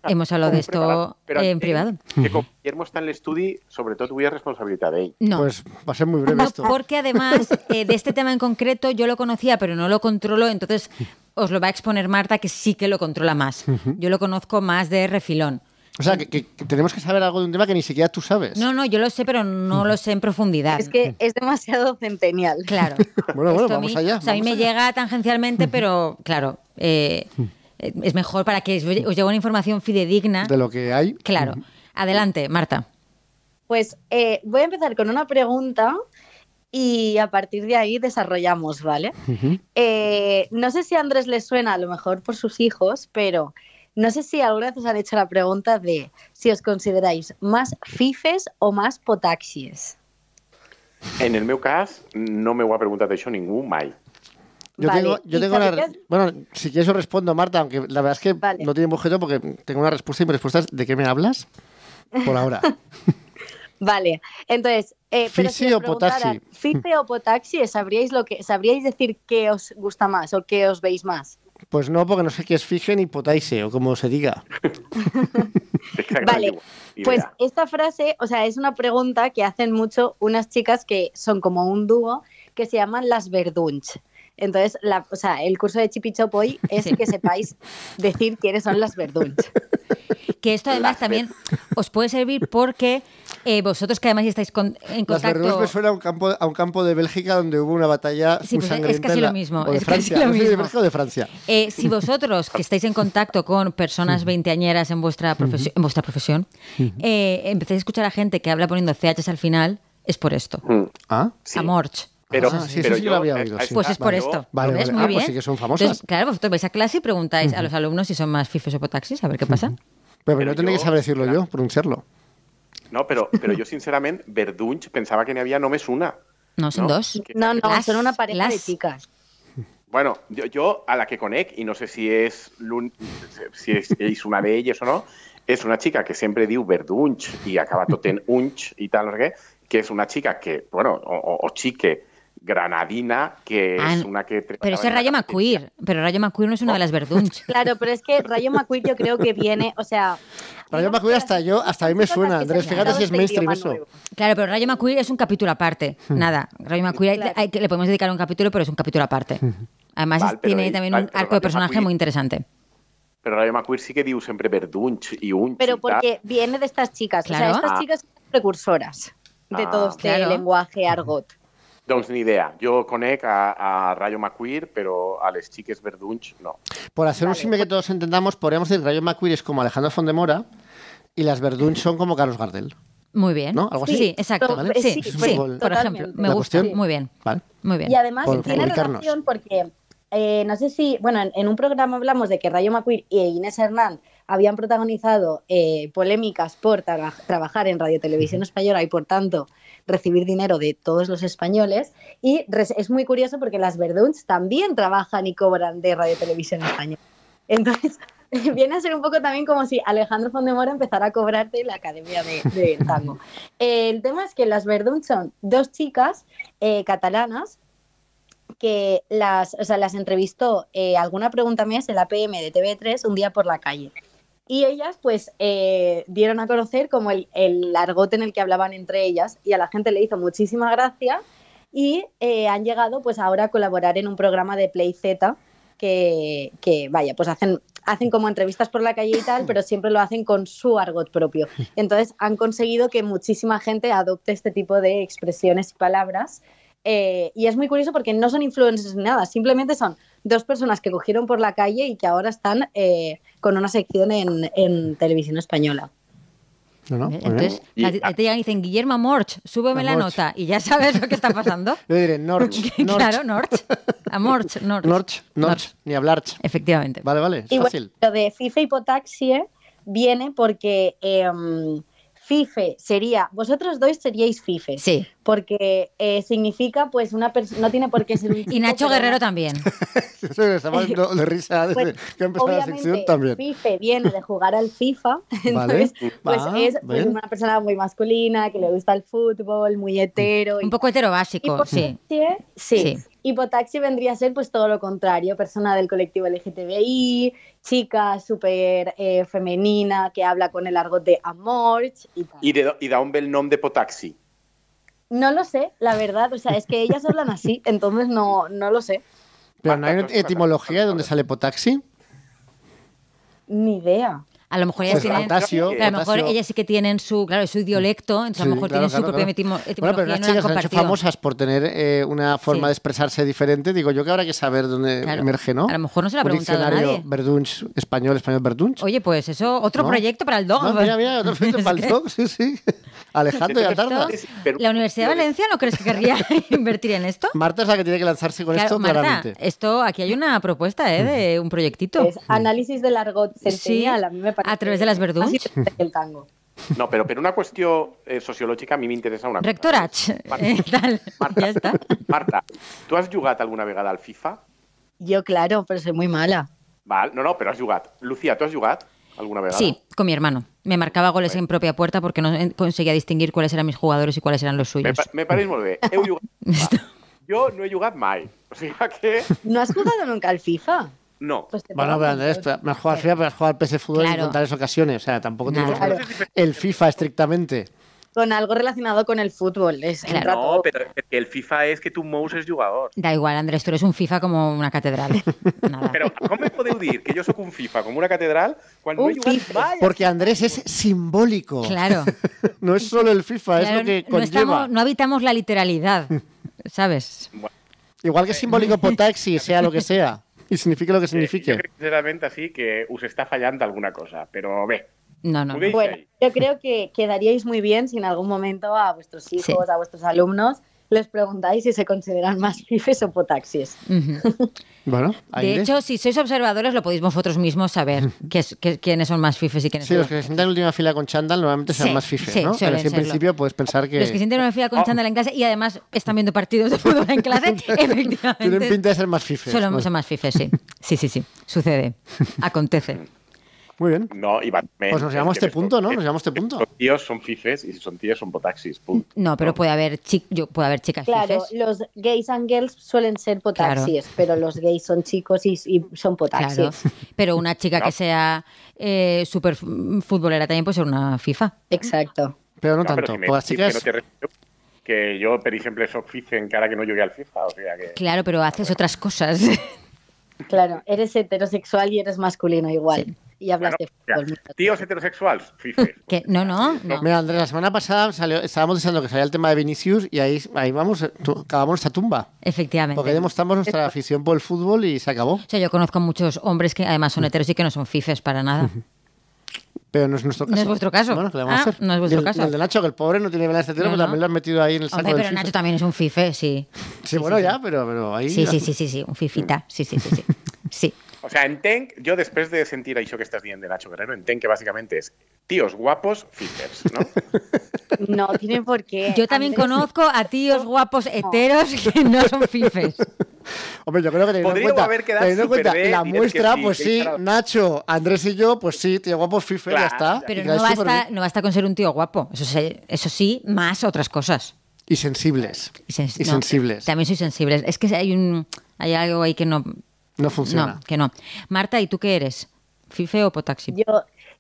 hemos hablado de esto en privado. Que como Guillermo está en el estudio, sobre todo tuviera responsabilidad de él. No. Pues va a ser muy breve esto. Porque además, eh, de este tema en concreto, yo lo conocía, pero no lo controlo, entonces os lo va a exponer Marta, que sí que lo controla más. Yo lo conozco más de refilón. O sea, que, tenemos que saber algo de un tema que ni siquiera tú sabes. No, no, yo lo sé, pero no lo sé en profundidad. Es que es demasiado centenial. Claro. bueno, bueno, vamos allá. a mí me llega tangencialmente, pero claro, eh, es mejor para que os llegue una información fidedigna. De lo que hay. Claro. Adelante, Marta. Pues eh, voy a empezar con una pregunta y a partir de ahí desarrollamos, ¿vale? Eh, no sé si a Andrés le suena, a lo mejor por sus hijos, pero no sé si alguna vez os han hecho la pregunta de si os consideráis más fifes o más potaxies. En el meu cas, no me voy a preguntar de eso ningún mai. Yo tengo, yo tengo Bueno, si quieres, os respondo, Marta, aunque la verdad es que no tiene objeto porque tengo una respuesta y mi respuesta es: ¿de qué me hablas? Por ahora. vale, entonces. Eh, o potaxi. Fife o potaxies, ¿sabríais, lo que, ¿sabríais decir qué os gusta más o qué os veis más? Pues no, porque no sé qué es fije ni potaise, o como se diga. vale, pues esta frase, o sea, es una pregunta que hacen mucho unas chicas que son como un dúo que se llaman las verdunch. Entonces, la, o sea, el curso de hoy es el que sepáis decir quiénes son las verduns. Que esto además también os puede servir porque eh, vosotros que además estáis en contacto... Las verduns me a un, campo, a un campo de Bélgica donde hubo una batalla sí, pues, Es casi lo mismo. es Casi mismo. de Bélgica de Francia. Eh, si vosotros que estáis en contacto con personas veinteañeras en vuestra, profesión, en vuestra profesión, eh, empecéis a escuchar a gente que habla poniendo CHs al final, es por esto. ¿Ah? Sí. Pero, ah, yo, lo había oído. Eh, pues es por esto. Vale, vale. Muy ah, Pues sí que son famosas. claro, vosotros pues vais a clase y preguntáis a los alumnos si son más fifes o potaxis, a ver qué pasa. Pero, no que saber decirlo yo, pronunciarlo. No, pero, pero yo sinceramente, Verdunch, pensaba que no había nomes una. No, son dos. No, no, son una pareja de chicas. Bueno, yo, a la que conec y no sé si es, si es, una de ellas o no, es una chica que siempre dio Verdunch y acaba tot unch y tal, que es una chica que, bueno, o chique, granadina, que ah, es una que... Pero ese Rayo McQueer, pero Rayo McQueer no es una de las Verdunch. Claro, pero es que Rayo McQueer yo creo que viene, o sea... Rayo McQueer hasta yo, hasta a mí me suena, Andrés, fíjate si es mainstream eso. Claro, pero Rayo McQueer es un capítulo aparte, hmm. nada, Rayo McQueer hay, le podemos dedicar un capítulo, pero es un capítulo aparte. Hmm. Además tiene también un arco de personaje muy interesante. Pero Rayo McQueer sí que dio siempre Verdunch y un Pero porque viene de estas chicas, claro. o sea, estas ah. chicas son precursoras de ah. todo este lenguaje argot tengo ni idea. Yo conec a, Rayo McQueer, pero a las chiques verdunch no. Por hacer un que todos entendamos, podríamos decir Rayo McQueer es como Alejandro Fondemora y las verdunch son como Carlos Gardel. Muy bien. ¿No? ¿Algo así? Sí, exacto. Sí, sí, por ejemplo. Me gusta. Muy bien. Vale. Muy bien. Y además tiene relación porque, eh, no sé si, bueno, en, un programa hablamos de que Rayo McQueer y e Inés Hernández habían protagonizado eh, polémicas por trabajar en Radio Televisión Española y por tanto recibir dinero de todos los españoles. Y es muy curioso porque las Verduns también trabajan y cobran de Radio Televisión Española. Entonces, viene a ser un poco también como si Alejandro Fondemora empezara a cobrarte la academia de, tango. el tema es que las Verduns son dos chicas eh, catalanas que las, las entrevistó eh, alguna pregunta mía en la PM de TV3 un día por la calle y ellas pues eh, dieron a conocer como el, el argot en el que hablaban entre ellas y a la gente le hizo muchísima gracia y eh, han llegado pues ahora a colaborar en un programa de Play Z que, que, vaya, pues hacen, hacen como entrevistas por la calle y tal, pero siempre lo hacen con su argot propio. Entonces han conseguido que muchísima gente adopte este tipo de expresiones y palabras eh, y es muy curioso porque no son influencers ni nada, simplemente son dos personas que cogieron por la calle y que ahora están eh, con una sección en, televisión española. No, no, Entonces, te dicen, Guillermo Morch, súbeme la, nota y ya sabes lo que está pasando. Yo diré, Norch. claro, Norch. A Morch, Norch. Norch, ni hablar. Efectivamente. Vale, vale, es fácil. lo de FIFA hipotaxie viene porque em, FIFE sería, vosotros dos seríais FIFE. Sí. Porque eh, significa, pues, una persona, no tiene por qué ser un Y Nacho Guerrero también. Estamos de risa desde pues, que la sección también. FIFE viene de jugar al FIFA, entonces, pues es pues, una persona muy masculina, que le gusta el fútbol, muy hetero. Un poco hetero básico, sí. Sí, sí. sí. Y Potaxi vendría a ser pues todo lo contrario, persona del colectivo LGTBI, chica súper eh, femenina que habla con el argot de Amorch y ¿Y, da un bel nombre de Potaxi? No lo sé, la verdad, o sea, es que ellas hablan así, entonces no, no lo sé. ¿Pero no hay etimología de dónde sale Potaxi? Ni idea. A lo mejor pues ellas sí que tienen su, claro, su idiolecto, entonces a lo mejor tienen su propio etimología. Bueno, pero las chicas famosas por tener eh, una forma de expresarse diferente. Digo, yo que habrá que saber dónde emerge, ¿no? A lo mejor no se la ha preguntado a nadie. Verdunch, español, español Verdunch. Oye, pues eso, otro proyecto para el DOG. No, mira, mira, otro proyecto para el DOG, sí, sí. Alejandro y Atarda. ¿La Universidad de Valencia no crees que querría invertir en esto? Marta es la que tiene que lanzarse con esto, claramente. Esto, aquí hay una propuesta, ¿eh? De un proyectito. análisis de largo centenial. A mí me a través de las verduras. No, pero, pero una cuestión eh, sociológica a mí me interesa una Rectora, cosa. eh, Marta, ¿tú has jugado alguna vez al FIFA? Yo, claro, pero soy muy mala. no, no, pero has jugado. Lucía, ¿tú has jugado alguna vez? Sí, con mi hermano. Me marcaba goles en propia puerta porque no eh, conseguía distinguir cuáles eran mis jugadores y cuáles eran los suyos. Me, parece muy bien. Yo no he jugado mal, O sea que... No has jugado nunca al FIFA? No. Pues bueno, pero me mejor al FIFA, pero jugar PC Fútbol en tantas ocasiones. O sea, tampoco el FIFA estrictamente. Con algo relacionado con el fútbol. Es No, pero el FIFA es que tu mouse es jugador. Da igual, Andrés, tú eres un FIFA como una catedral. Pero, ¿cómo me podéis decir que yo soy un FIFA como una catedral cuando Porque Andrés es simbólico. Claro. no es solo el FIFA, es lo que no no habitamos la literalidad, ¿sabes? Igual que simbólico por taxi, sea lo que sea y significa lo que significa eh, Yo creo, sinceramente, así que os está fallando alguna cosa, pero ve. No, no. Bueno, yo creo que quedaríais muy bien si en algún momento a vuestros hijos, a vuestros alumnos, les preguntáis si se consideran más fifes o potaxis. de hecho, si sois observadores, lo podéis vosotros mismos saber quiénes son más fifes y quiénes no. Sí, los que se sientan en última fila con chándal normalmente son más fifes, sí, ¿no? Pero en principio puedes pensar que. Los que sienten en última fila con oh. chándal en clase y además están viendo partidos de fútbol en clase, efectivamente. Tienen pinta de ser más fifes. Solo somos más fifes, sí. Sí, sí, sí. Sucede. Acontece. Muy bien. No, Pues este nos llevamos este punto, ¿no? Nos llevamos este punto. Los tíos son fifes y si son tíos son potaxis. No, pero puede haber, chicas yo, puede haber chicas claro, los gays and girls suelen ser potaxis, pero los gays son chicos y, son potaxis. Pero una chica que sea eh, súper futbolera también puede ser una FIFA. Exacto. Pero no, tanto. chicas... que yo, por ejemplo, soy FIFA en cara que no llegué al FIFA. Claro, pero haces otras cosas. Claro, eres heterosexual y eres masculino igual y hablas de Tíos heterosexuales. que no, no, Mira, la semana pasada salió, estábamos diciendo que salía el tema de Vinicius y ahí, vamos, acabamos nuestra tumba. Efectivamente. Porque demostramos nuestra afición por el fútbol y se acabó. O sea, yo conozco a muchos hombres que además son mm. heteros y que no son fifes para nada. Pero no es nuestro caso. No es vuestro caso. Bueno, ¿qué vamos a ah, hacer? No es vuestro el, caso. El de Nacho, que el pobre no tiene velas de tiro, este pero también lo han metido ahí en el saco pero Nacho también es un fife, sí. Sí, bueno, ya, pero, pero ahí... Sí, sí, sí, sí, sí, un fifita, sí, sí, sí. sí. sí. O sea, en tank, yo después de sentir a que estás bien de Nacho Guerrero, en Tank que básicamente es tíos guapos, fifers, ¿no? No, tienen por qué. Yo también conozco a tíos guapos heteros que no son fifes. Hombre, yo creo que teniendo Podría en cuenta, teniendo cuenta la muestra, pues sí, Nacho, Andrés y yo, pues sí, tío guapo, fife, ya está. Pero no basta, no con ser un tío guapo, eso, sí, eso sí más otras cosas. Y sensibles. Y, sensibles. También soy sensible. Es que hay un hay algo ahí que no, no funciona. No, que no. Marta, ¿y tú qué eres? ¿Fife o potaxi? Yo,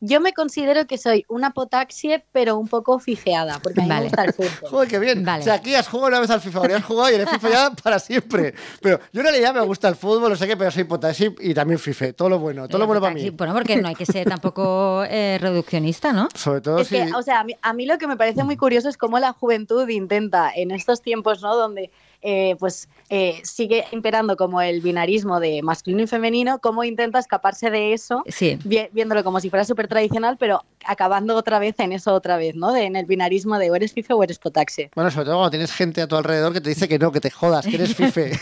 yo me considero que soy una potaxie, pero un poco fifeada, porque me gusta el fútbol. Joder, qué bien. O sea, aquí has jugado una vez al FIFA, has jugado y eres fifeada para siempre. Pero yo en realidad me gusta el fútbol, no sé qué, pero soy potaxi y también fife. Todo lo bueno, todo lo bueno para mí. Bueno, porque no hay que ser tampoco eh, reduccionista, ¿no? Sobre todo o sea, a mí, a mí, lo que me parece muy curioso es cómo la juventud intenta en estos tiempos, ¿no? Donde eh, pues eh, sigue imperando como el binarismo de masculino y femenino, cómo intenta escaparse de eso, viéndolo como si fuera súper tradicional, pero acabando otra vez en eso otra vez, ¿no? en el binarismo de o eres fife o eres potaxi Bueno, sobre todo cuando tienes gente a tu alrededor que te dice que no, que te jodas, que eres fife.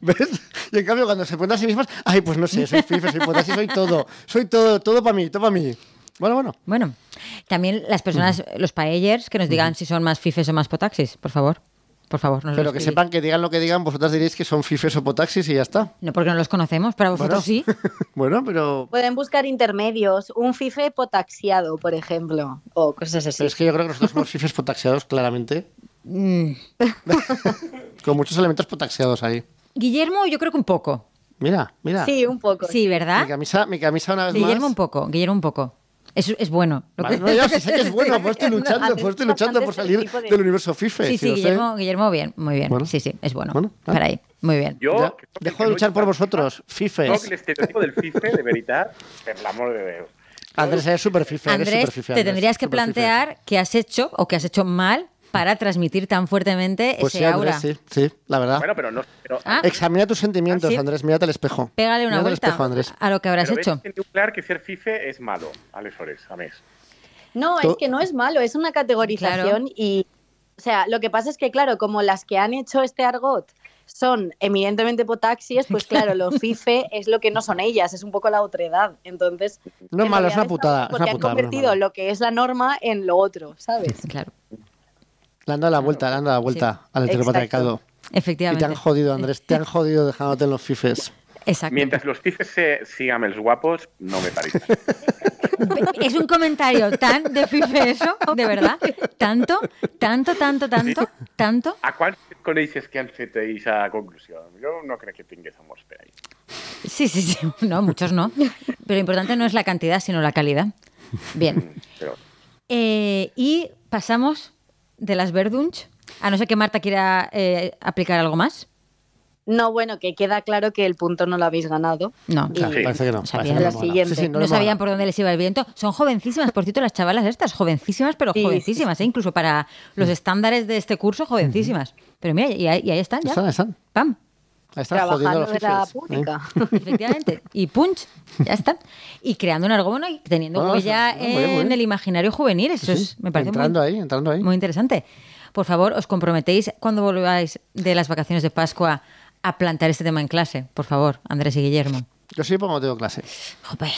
¿Ves? Y en cambio cuando se ponen a sí mismas, ay, pues no sé, soy fife, soy potaxi, soy todo, soy todo, todo para mí, todo para mí. Bueno, bueno. Bueno, también las personas, los paellers, que nos digan si son más fifes o más potaxis, por favor. Pero que sepan que digan lo que digan, vosotras diréis que son fifes o potaxis y ya está. No, porque no los conocemos, pero vosotros sí. bueno, pero. Pueden buscar intermedios. Un fife potaxiado, por ejemplo, o cosas así. Pero es que yo creo que nosotros somos fifes potaxiados, claramente. Mm. Con muchos elementos potaxiados ahí. Guillermo, yo creo que un poco. Mira, mira. Sí, un poco. Sí, ¿verdad? Mi camisa, una vez más. Guillermo un poco, Guillermo un poco. Es, es bueno. Lo que... sé que es bueno, pues estoy luchando, pues luchando por salir del universo FIFA. Sí, sí, si ¿eh? Guillermo, bien, muy bien. Sí, sí, es bueno. bueno Para ahí, muy bien. Yo dejo de luchar por vosotros, FIFA. No, que el estereotipo del FIFA, de verdad, el amor de Dios. Andrés, es super FIFA. Andrés, te tendrías que plantear qué has hecho o qué has hecho mal para transmitir tan fuertemente pues sí, Andrés, Sí, la verdad. Bueno, pero no. Ah. Examina tus sentimientos, ¿Ah, Andrés. Mírate al espejo. Pégale una vuelta Andrés. a lo que habrás hecho. claro que ser fife es malo, Alex Flores, a No, es que no es malo, es una categorización y. O sea, lo que pasa es que, claro, como las que han hecho este argot son eminentemente potaxies, pues claro, lo FIFE es lo que no son ellas, es un poco la otredad. Entonces, no es malo, es una putada. Porque han convertido lo que es la norma en lo otro, ¿sabes? Claro. Le han dado la vuelta, le han dado la vuelta al heteropatriarcado. Efectivamente. Y te han jodido, Andrés, te han jodido dejándote en los fifes. Exacto. Mientras los fifes se sigan los guapos, no me parís. Es un comentario tan de fifes eso, de verdad. Tanto, tanto, tanto, tanto, tanto. ¿A cuál es que han a esa conclusión? Yo no creo que tengas amor ahí. Sí, sí, sí. No, muchos no. Pero lo importante no es la cantidad, sino la calidad. Bien. Eh, y pasamos de las Verdunch, a no ser que Marta quiera eh, aplicar algo más. No, bueno, que queda claro que el punto no lo habéis ganado. No, parece que no. Sabían, no, sabían por dónde les iba el viento. Son jovencísimas, por cierto, las chavalas estas, jovencísimas, pero jovencísimas, ¿eh? incluso para los mm. estándares de este curso, jovencísimas. Mm-hmm. Pero mira, y ahí, ahí están ya. Están, están. Pam trabajando la ¿eh? pública. Efectivamente. Y punch, ya está. Y creando un argomono y teniendo ya huella en el imaginario juvenil. Eso es, me parece muy interesante. Por favor, os comprometéis cuando volváis de las vacaciones de Pascua a plantar este tema en clase. Por favor, Andrés y Guillermo. Yo sí no tengo clase. Jope.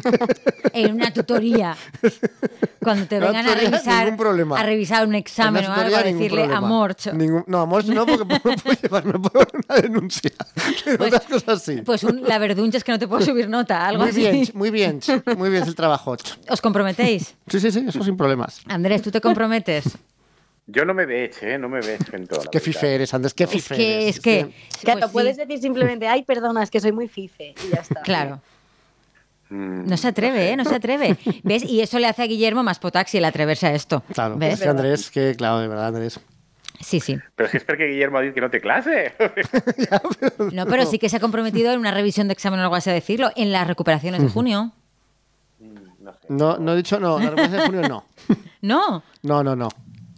en una tutoría. Cuando te vengan a revisar a revisar un examen o algo, a decirle a Morcho. Ningún, no, no, porque puedo llevarme por una denuncia. Pues, otras cosas así. Pues la verduncha es que no te puedo subir nota, algo muy así. Bien, muy bien, muy bien el trabajo. ¿Os comprometéis? Sí, sí, sí, eso sin problemas. Andrés, ¿tú te comprometes? Yo no me ve ¿eh? No me ve en toda Qué fife eres, Andrés, qué fife eres. Es que, es que... Claro, pues puedes decir simplemente, ay, perdona, es que soy muy fife y ya está. Claro. Mm, no se atreve, ¿eh? No se atreve. ¿Ves? Y eso le hace a Guillermo más potaxi el atreverse a esto. Claro, ¿Ves? es Andrés, que claro, de verdad, Andrés. Sí, sí. Pero es que es porque Guillermo ha dicho que no te clase. no, pero sí que se ha comprometido en una revisión de examen o algo así a decirlo, en las recuperaciones de junio. Mm, no, no, no he dicho no, las recuperaciones de junio no. ¿No? No, no, no.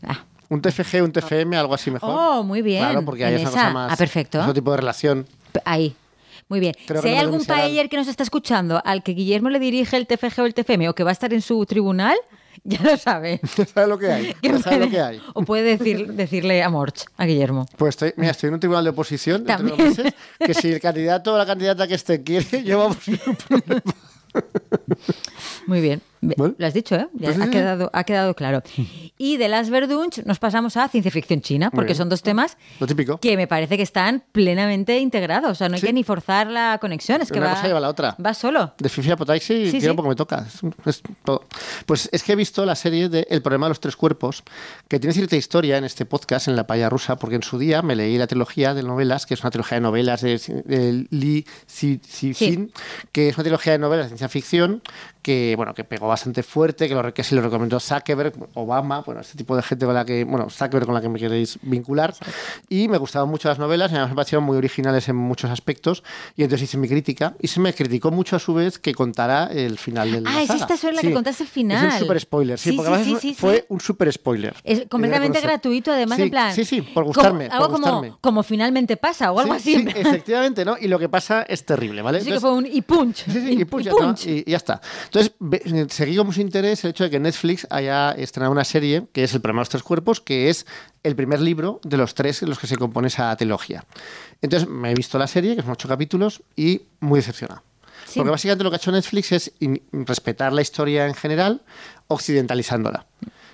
Ah. Un TFG, un TFM, algo así mejor. Oh, muy bien. Claro, porque hay esa, cosa más. Ah, perfecto. Otro tipo de relación. Ahí. Muy bien. si hay algún paeller que nos está escuchando al que Guillermo le dirige el TFG o el TFM o que va a estar en su tribunal, ya lo sabe. Ya sabe lo que hay. sabe lo que hay. O puede decir, decirle a Morch, a Guillermo. Pues estoy, mira, estoy en un tribunal de oposición que si el candidato o la candidata que esté quiere, llevamos un problema. Muy bien. Lo has dicho, ¿eh? Pues ha, quedado, ha quedado claro. Y de las Verdunch nos pasamos a ciencia ficción china, porque son dos temas Lo típico. que me parece que están plenamente integrados. O sea, no hay que ni forzar la conexión. Es que va, cosa a la otra. Va solo. De Fifi a y un que me toca. Es todo. Pues es que he visto la serie de El problema de los tres cuerpos, que tiene cierta historia en este podcast, en La Paya Rusa, porque en su día me leí la trilogía de novelas, que es una trilogía de novelas de, de Li Cixin, que es una trilogía de novelas de ciencia ficción que, bueno, que pegó bastante fuerte, que, lo, que lo recomendó Zuckerberg, Obama, bueno, este tipo de gente con la que, bueno, Zuckerberg con la que me queréis vincular. Y me gustaban mucho las novelas, además me parecieron muy originales en muchos aspectos. Y entonces hice mi crítica y se me criticó mucho a su vez que contara el final del. Ah, es esta suerte la que contaste el final. Es un super spoiler, sí, porque además fue un super spoiler. Es completamente gratuito, además, en plan. Sí, sí, por gustarme. algo Como, como, finalmente pasa o algo así. efectivamente, ¿no? Y lo que pasa es terrible, ¿vale? Sí, que fue un y punch. Sí, sí, y punch, y, Ya, y ya está. Entonces, se aquí con mucho interés el hecho de que Netflix haya estrenado una serie que es El programa de los tres cuerpos, que es el primer libro de los tres en los que se compone esa trilogía. Entonces me he visto la serie, que son ocho capítulos, y muy decepcionado. Porque básicamente lo que ha hecho Netflix es respetar la historia en general, occidentalizándola.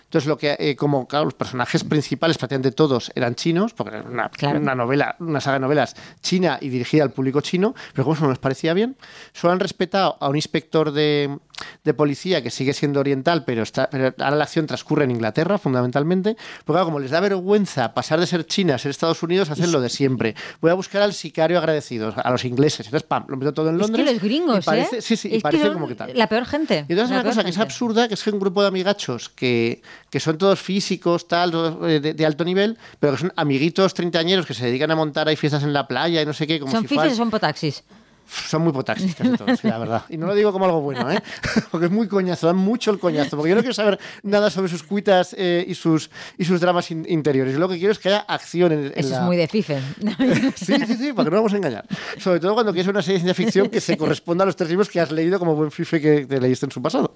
Entonces, lo que, eh, como los personajes principales, prácticamente todos, eran chinos, porque era una, una, novela, una saga de novelas china y dirigida al público chino, pero como eso no les parecía bien, solo han respetado a un inspector de, de policía que sigue siendo oriental, pero, ahora la acción transcurre en Inglaterra fundamentalmente, porque ahora como les da vergüenza pasar de ser China a ser Estados Unidos, hacen lo de siempre. Voy a buscar al sicario agradecido, a los ingleses, entonces pam, lo meto todo en Londres. Es que los gringos, y ¿eh? Sí, sí, parece como que tal. La peor gente. Y entonces una cosa que es absurda, que es que un grupo de amigachos que, que son todos físicos, tal, eh, de, alto nivel, pero que son amiguitos treintañeros que se dedican a montar ahí fiestas en la playa y no sé qué. Como son si fifes son potaxis son muy potaxis la verdad. Y no lo digo como algo bueno, ¿eh? porque es muy coñazo, dan mucho el coñazo, porque yo no quiero saber nada sobre sus cuitas eh, y, sus, y sus dramas interiores. Lo que quiero es que haya acción en, en Eso es muy de Fife. sí, sí, sí, para que no vamos a engañar. Sobre todo cuando quieres una serie de ciencia ficción que se corresponda a los tres libros que has leído como buen Fife que te leíste en su pasado.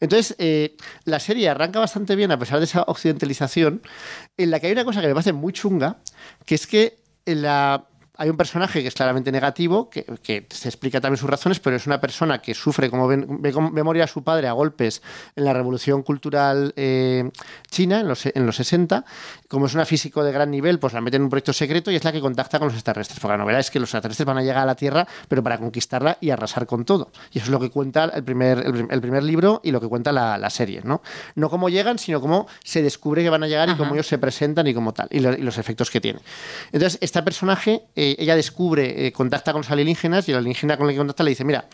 Entonces, eh, la serie arranca bastante bien a pesar de esa occidentalización, en la que hay una cosa que me parece muy chunga, que es que la hay un personaje que es claramente negativo, que, se explica también sus razones, pero es una persona que sufre, como ve, memoria a su padre a golpes en la revolución cultural eh, china en los, 60. Como es una físico de gran nivel, pues la meten en un proyecto secreto y es la que contacta con los extraterrestres. Porque la novela es que los extraterrestres van a llegar a la Tierra, pero para conquistarla y arrasar con todo. Y eso es lo que cuenta el primer, el, primer libro y lo que cuenta la, serie, ¿no? No cómo llegan, sino cómo se descubre que van a llegar y cómo ellos se presentan y como tal, y, los efectos que tienen Entonces, este personaje. Eh, ella descubre, eh, contacta con los alienígenas y la alienígena con el que contacta le dice, mira,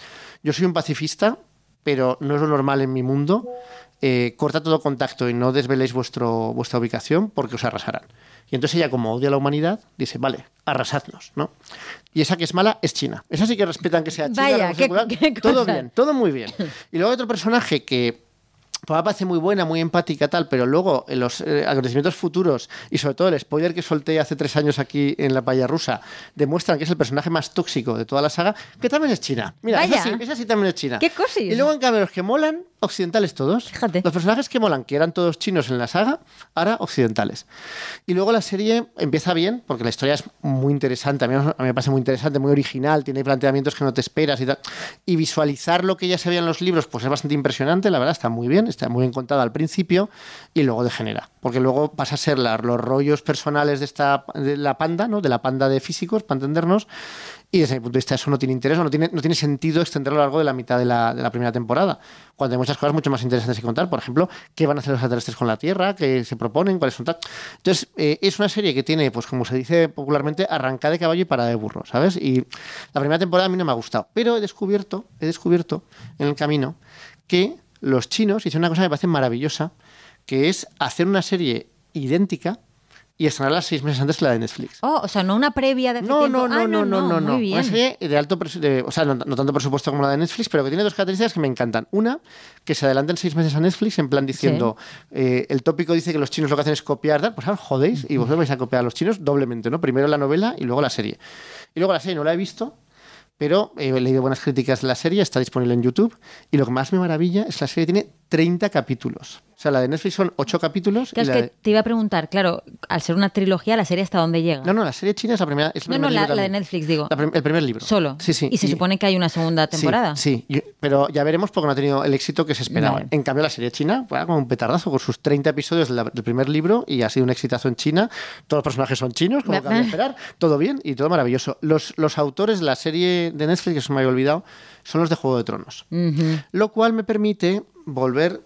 yo soy un pacifista, pero no es lo normal en mi mundo, eh, corta todo contacto y no desveléis vuestro, vuestra ubicación porque os arrasarán. Y entonces ella, como odia a la humanidad, dice, vale, arrasadnos, ¿no? Y esa que es mala es China. Esa sí que respetan que sea China. todo bien, todo muy bien. Y luego otro personaje que pues Papá hace muy buena, muy empática, tal, pero luego en eh, los eh, acontecimientos futuros y sobre todo el spoiler que solté hace tres años aquí en La playa Rusa demuestran que es el personaje más tóxico de toda la saga, que también es china. Mira, esa sí, esa también es china. ¿Qué Y luego en cambio los que molan occidentales todos. Fíjate. Los personajes que molan, que eran todos chinos en la saga, ahora occidentales. Y luego la serie empieza bien, porque la historia es muy interesante, a mí, me parece muy interesante, muy original, tiene planteamientos que no te esperas y tal. Y visualizar lo que ya se veía en los libros, pues es bastante impresionante, la verdad está muy bien, está muy bien contada al principio y luego degenera, porque luego pasa a ser los rollos personales de, esta, de la panda, ¿no? de la panda de físicos, para entendernos, y desde mi punto de vista eso no tiene interés, no tiene, no tiene sentido extenderlo a lo largo de la mitad de la, de primera temporada, cuando hay muchas cosas mucho más interesantes que contar. Por ejemplo, qué van a hacer los extraterrestres con la Tierra, qué se proponen, cuáles son Entonces, eh, es una serie que tiene, pues como se dice popularmente, arrancada de caballo y parada de burro, ¿sabes? Y la primera temporada a mí no me ha gustado, pero he descubierto, he descubierto en el camino que los chinos hicieron una cosa que me parece maravillosa, que es hacer una serie idéntica y las seis meses antes que la de Netflix. Oh, o sea, no una previa de... Ah, no, no, no, no, no, no, Una serie de alto o sea, no, tanto tanto presupuesto como la de Netflix, pero que tiene dos características que me encantan. Una, que se en seis meses a Netflix en plan diciendo, eh, el tópico dice que los chinos lo que hacen es copiar, pues ahora jodéis y vosotros vais a copiar a los chinos doblemente, ¿no? Primero la novela y luego la serie. Y luego la serie no la he visto, pero he leído buenas críticas de la serie, está disponible en YouTube. Y lo que más me maravilla es que la serie tiene 30 capítulos. O sea, la de Netflix son 8 capítulos. Claro, es que te iba a preguntar, claro, al ser una trilogía, ¿la serie hasta dónde llega? No, no, la serie china es la primera. no, no, la, de Netflix, digo. el primer libro. Solo. Sí, sí. Y se supone que hay una segunda temporada. Sí, pero ya veremos porque no ha tenido el éxito que se esperaba. En cambio, la serie china fue como un petardazo con sus 30 episodios del primer libro y ha sido un exitazo en China. Todos los personajes son chinos, como de esperar. Todo bien y todo maravilloso. Los, autores de la serie de Netflix, que se me había olvidado, son los de Juego de Tronos. Lo cual me permite volver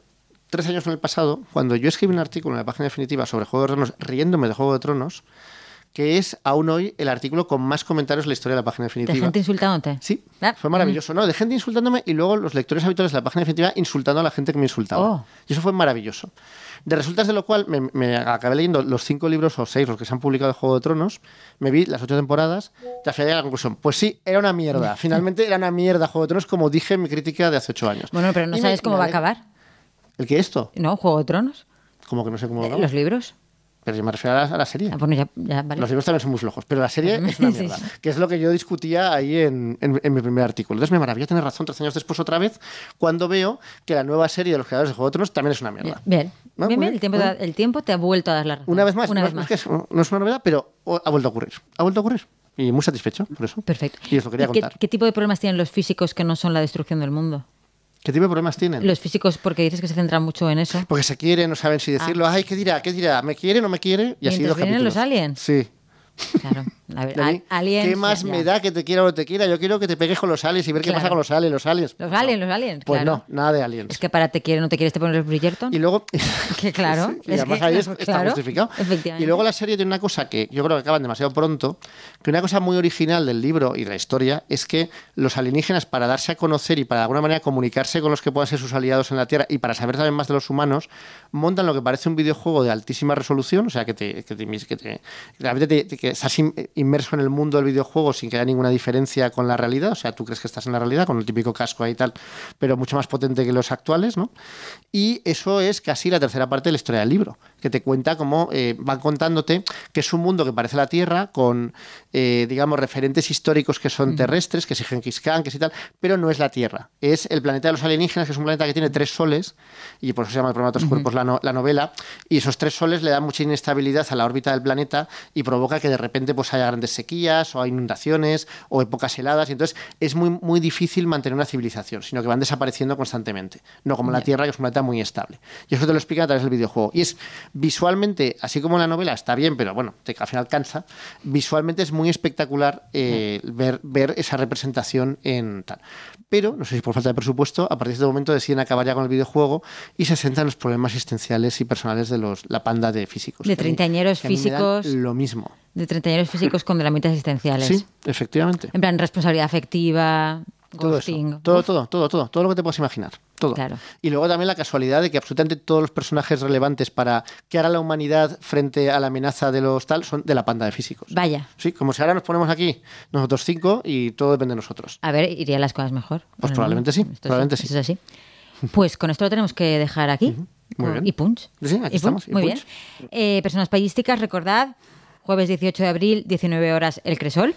tres años en el pasado, cuando yo escribí un artículo en la página definitiva sobre Juego de Tronos, riéndome de Juego de Tronos, que es aún hoy el artículo con más comentarios en la historia de la página definitiva. ¿De gente insultándote? Sí, ah. fue maravilloso. Mm. No, de gente insultándome y luego los lectores habituales de la página definitiva insultando a la gente que me insultaba. Oh. Y eso fue maravilloso. De resultas de lo cual, me, acabé leyendo los cinco libros o seis, los que se han publicado de Juego de Tronos, me vi las ocho temporadas, y al a la conclusión, pues sí, era una mierda. Finalmente era una mierda Juego de Tronos, como dije en mi crítica de hace ocho años. Bueno, pero no sabes cómo va a acabar. ¿El qué esto? No, Juego de Tronos. como que no sé cómo eh, va a Los libros me refiero a la, serie. Ah, los libros también son muy flojos, pero la serie es una mierda. Que es lo que yo discutía ahí en, mi primer artículo. Entonces me maravilla tener razón tres años después otra vez cuando veo que la nueva serie de los creadores de Juego de también es una mierda. Bien. el, tiempo, te ha vuelto a dar la razón. Una vez más, no, Es, una novedad, pero ha vuelto a ocurrir. Ha vuelto a ocurrir. Y muy satisfecho por eso. Perfecto. Y ¿Qué tipo de problemas tienen los físicos que no son la destrucción del mundo? ¿Qué tipo de problemas tienen? Los físicos, porque dices que se centran mucho en eso. Porque se quiere no saben si decirlo. Ah. Ay, ¿qué dirá? ¿Qué dirá? ¿Me quiere? ¿No me quiere? Y, así dos los aliens. Sí. Claro. ¿Qué más me da que te quiera o no te quiera? Yo quiero que te pegues con los aliens y ver qué pasa con los aliens, los aliens. Los aliens, Pues no, nada de aliens. Es que para te quiere, no te quieres te pones el Bridgerton. Y luego. que claro. y además ahí está justificado. Y luego la serie tiene una cosa que yo creo que acaban demasiado pronto. Que una cosa muy original del libro y de la historia es que los alienígenas, para darse a conocer y para de alguna manera comunicarse con los que puedan ser sus aliados en la Tierra y para saber también más de los humanos, montan lo que parece un videojuego de altísima resolución, o sea, que te. Que te, que te, que te estás eh, inmerso en el mundo del videojuego sin que haya ninguna diferencia con la realidad, o sea, tú crees que estás en la realidad con el típico casco ahí tal, pero mucho más potente que los actuales, ¿no? Y eso es casi la tercera parte de la historia del libro que te cuenta cómo eh, van contándote que es un mundo que parece la Tierra, con, eh, digamos, referentes históricos que son terrestres, que exigen Genghis Khan, que si tal, pero no es la Tierra. Es el planeta de los alienígenas, que es un planeta que tiene tres soles, y por eso se llama El problema de los cuerpos la, novela, y esos tres soles le dan mucha inestabilidad a la órbita del planeta y provoca que de repente pues haya grandes sequías, o hay inundaciones, o épocas heladas, y entonces es muy, muy difícil mantener una civilización, sino que van desapareciendo constantemente, no como la Tierra, que es un planeta muy estable. Y eso te lo explica a través del videojuego. Y es Visualmente, así como la novela está bien, pero bueno, te, al final cansa, visualmente es muy espectacular eh, ver, esa representación en tal. Pero, no sé si por falta de presupuesto, a partir de este momento deciden acabar ya con el videojuego y se centran en los problemas existenciales y personales de los, la panda de físicos. De treintañeros físicos. Lo mismo. De treintañeros físicos con mitad existenciales. Sí, efectivamente. En plan, responsabilidad afectiva, todo, eso. todo, todo, todo, todo, lo que te puedas imaginar. Todo. Y luego también la casualidad de que absolutamente todos los personajes relevantes para que hará la humanidad frente a la amenaza de los tal son de la panda de físicos. Vaya. Sí, como si ahora nos ponemos aquí nosotros cinco y todo depende de nosotros. A ver, ¿irían las cosas mejor? Pues probablemente sí, probablemente sí. es así. Pues con esto lo tenemos que dejar aquí. Muy bien. Y punch. Sí, aquí estamos. Muy bien. Eh, personas payísticas, recordad, jueves 18 de abril, 19 horas, El Cresol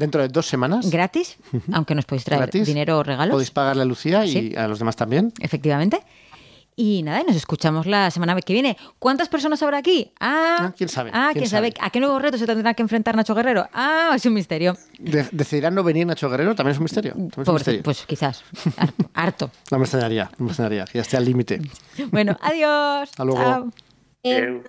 dentro de dos semanas. Gratis, aunque nos podéis traer dinero o regalos. Podéis pagarle a Lucía y a los demás también. Efectivamente. Y nada, nos escuchamos la semana que viene. ¿Cuántas personas habrá aquí? Ah, ah quién ah, sabe. ¿A qué nuevos retos se tendrá que enfrentar Nacho Guerrero? Ah, es un misterio. ¿Decidirá ¿Decidirán no venir Nacho Guerrero? También es un misterio. Pues quizás. Harto. no me extrañaría, me Ya está al límite. Bueno, adiós. Hasta luego.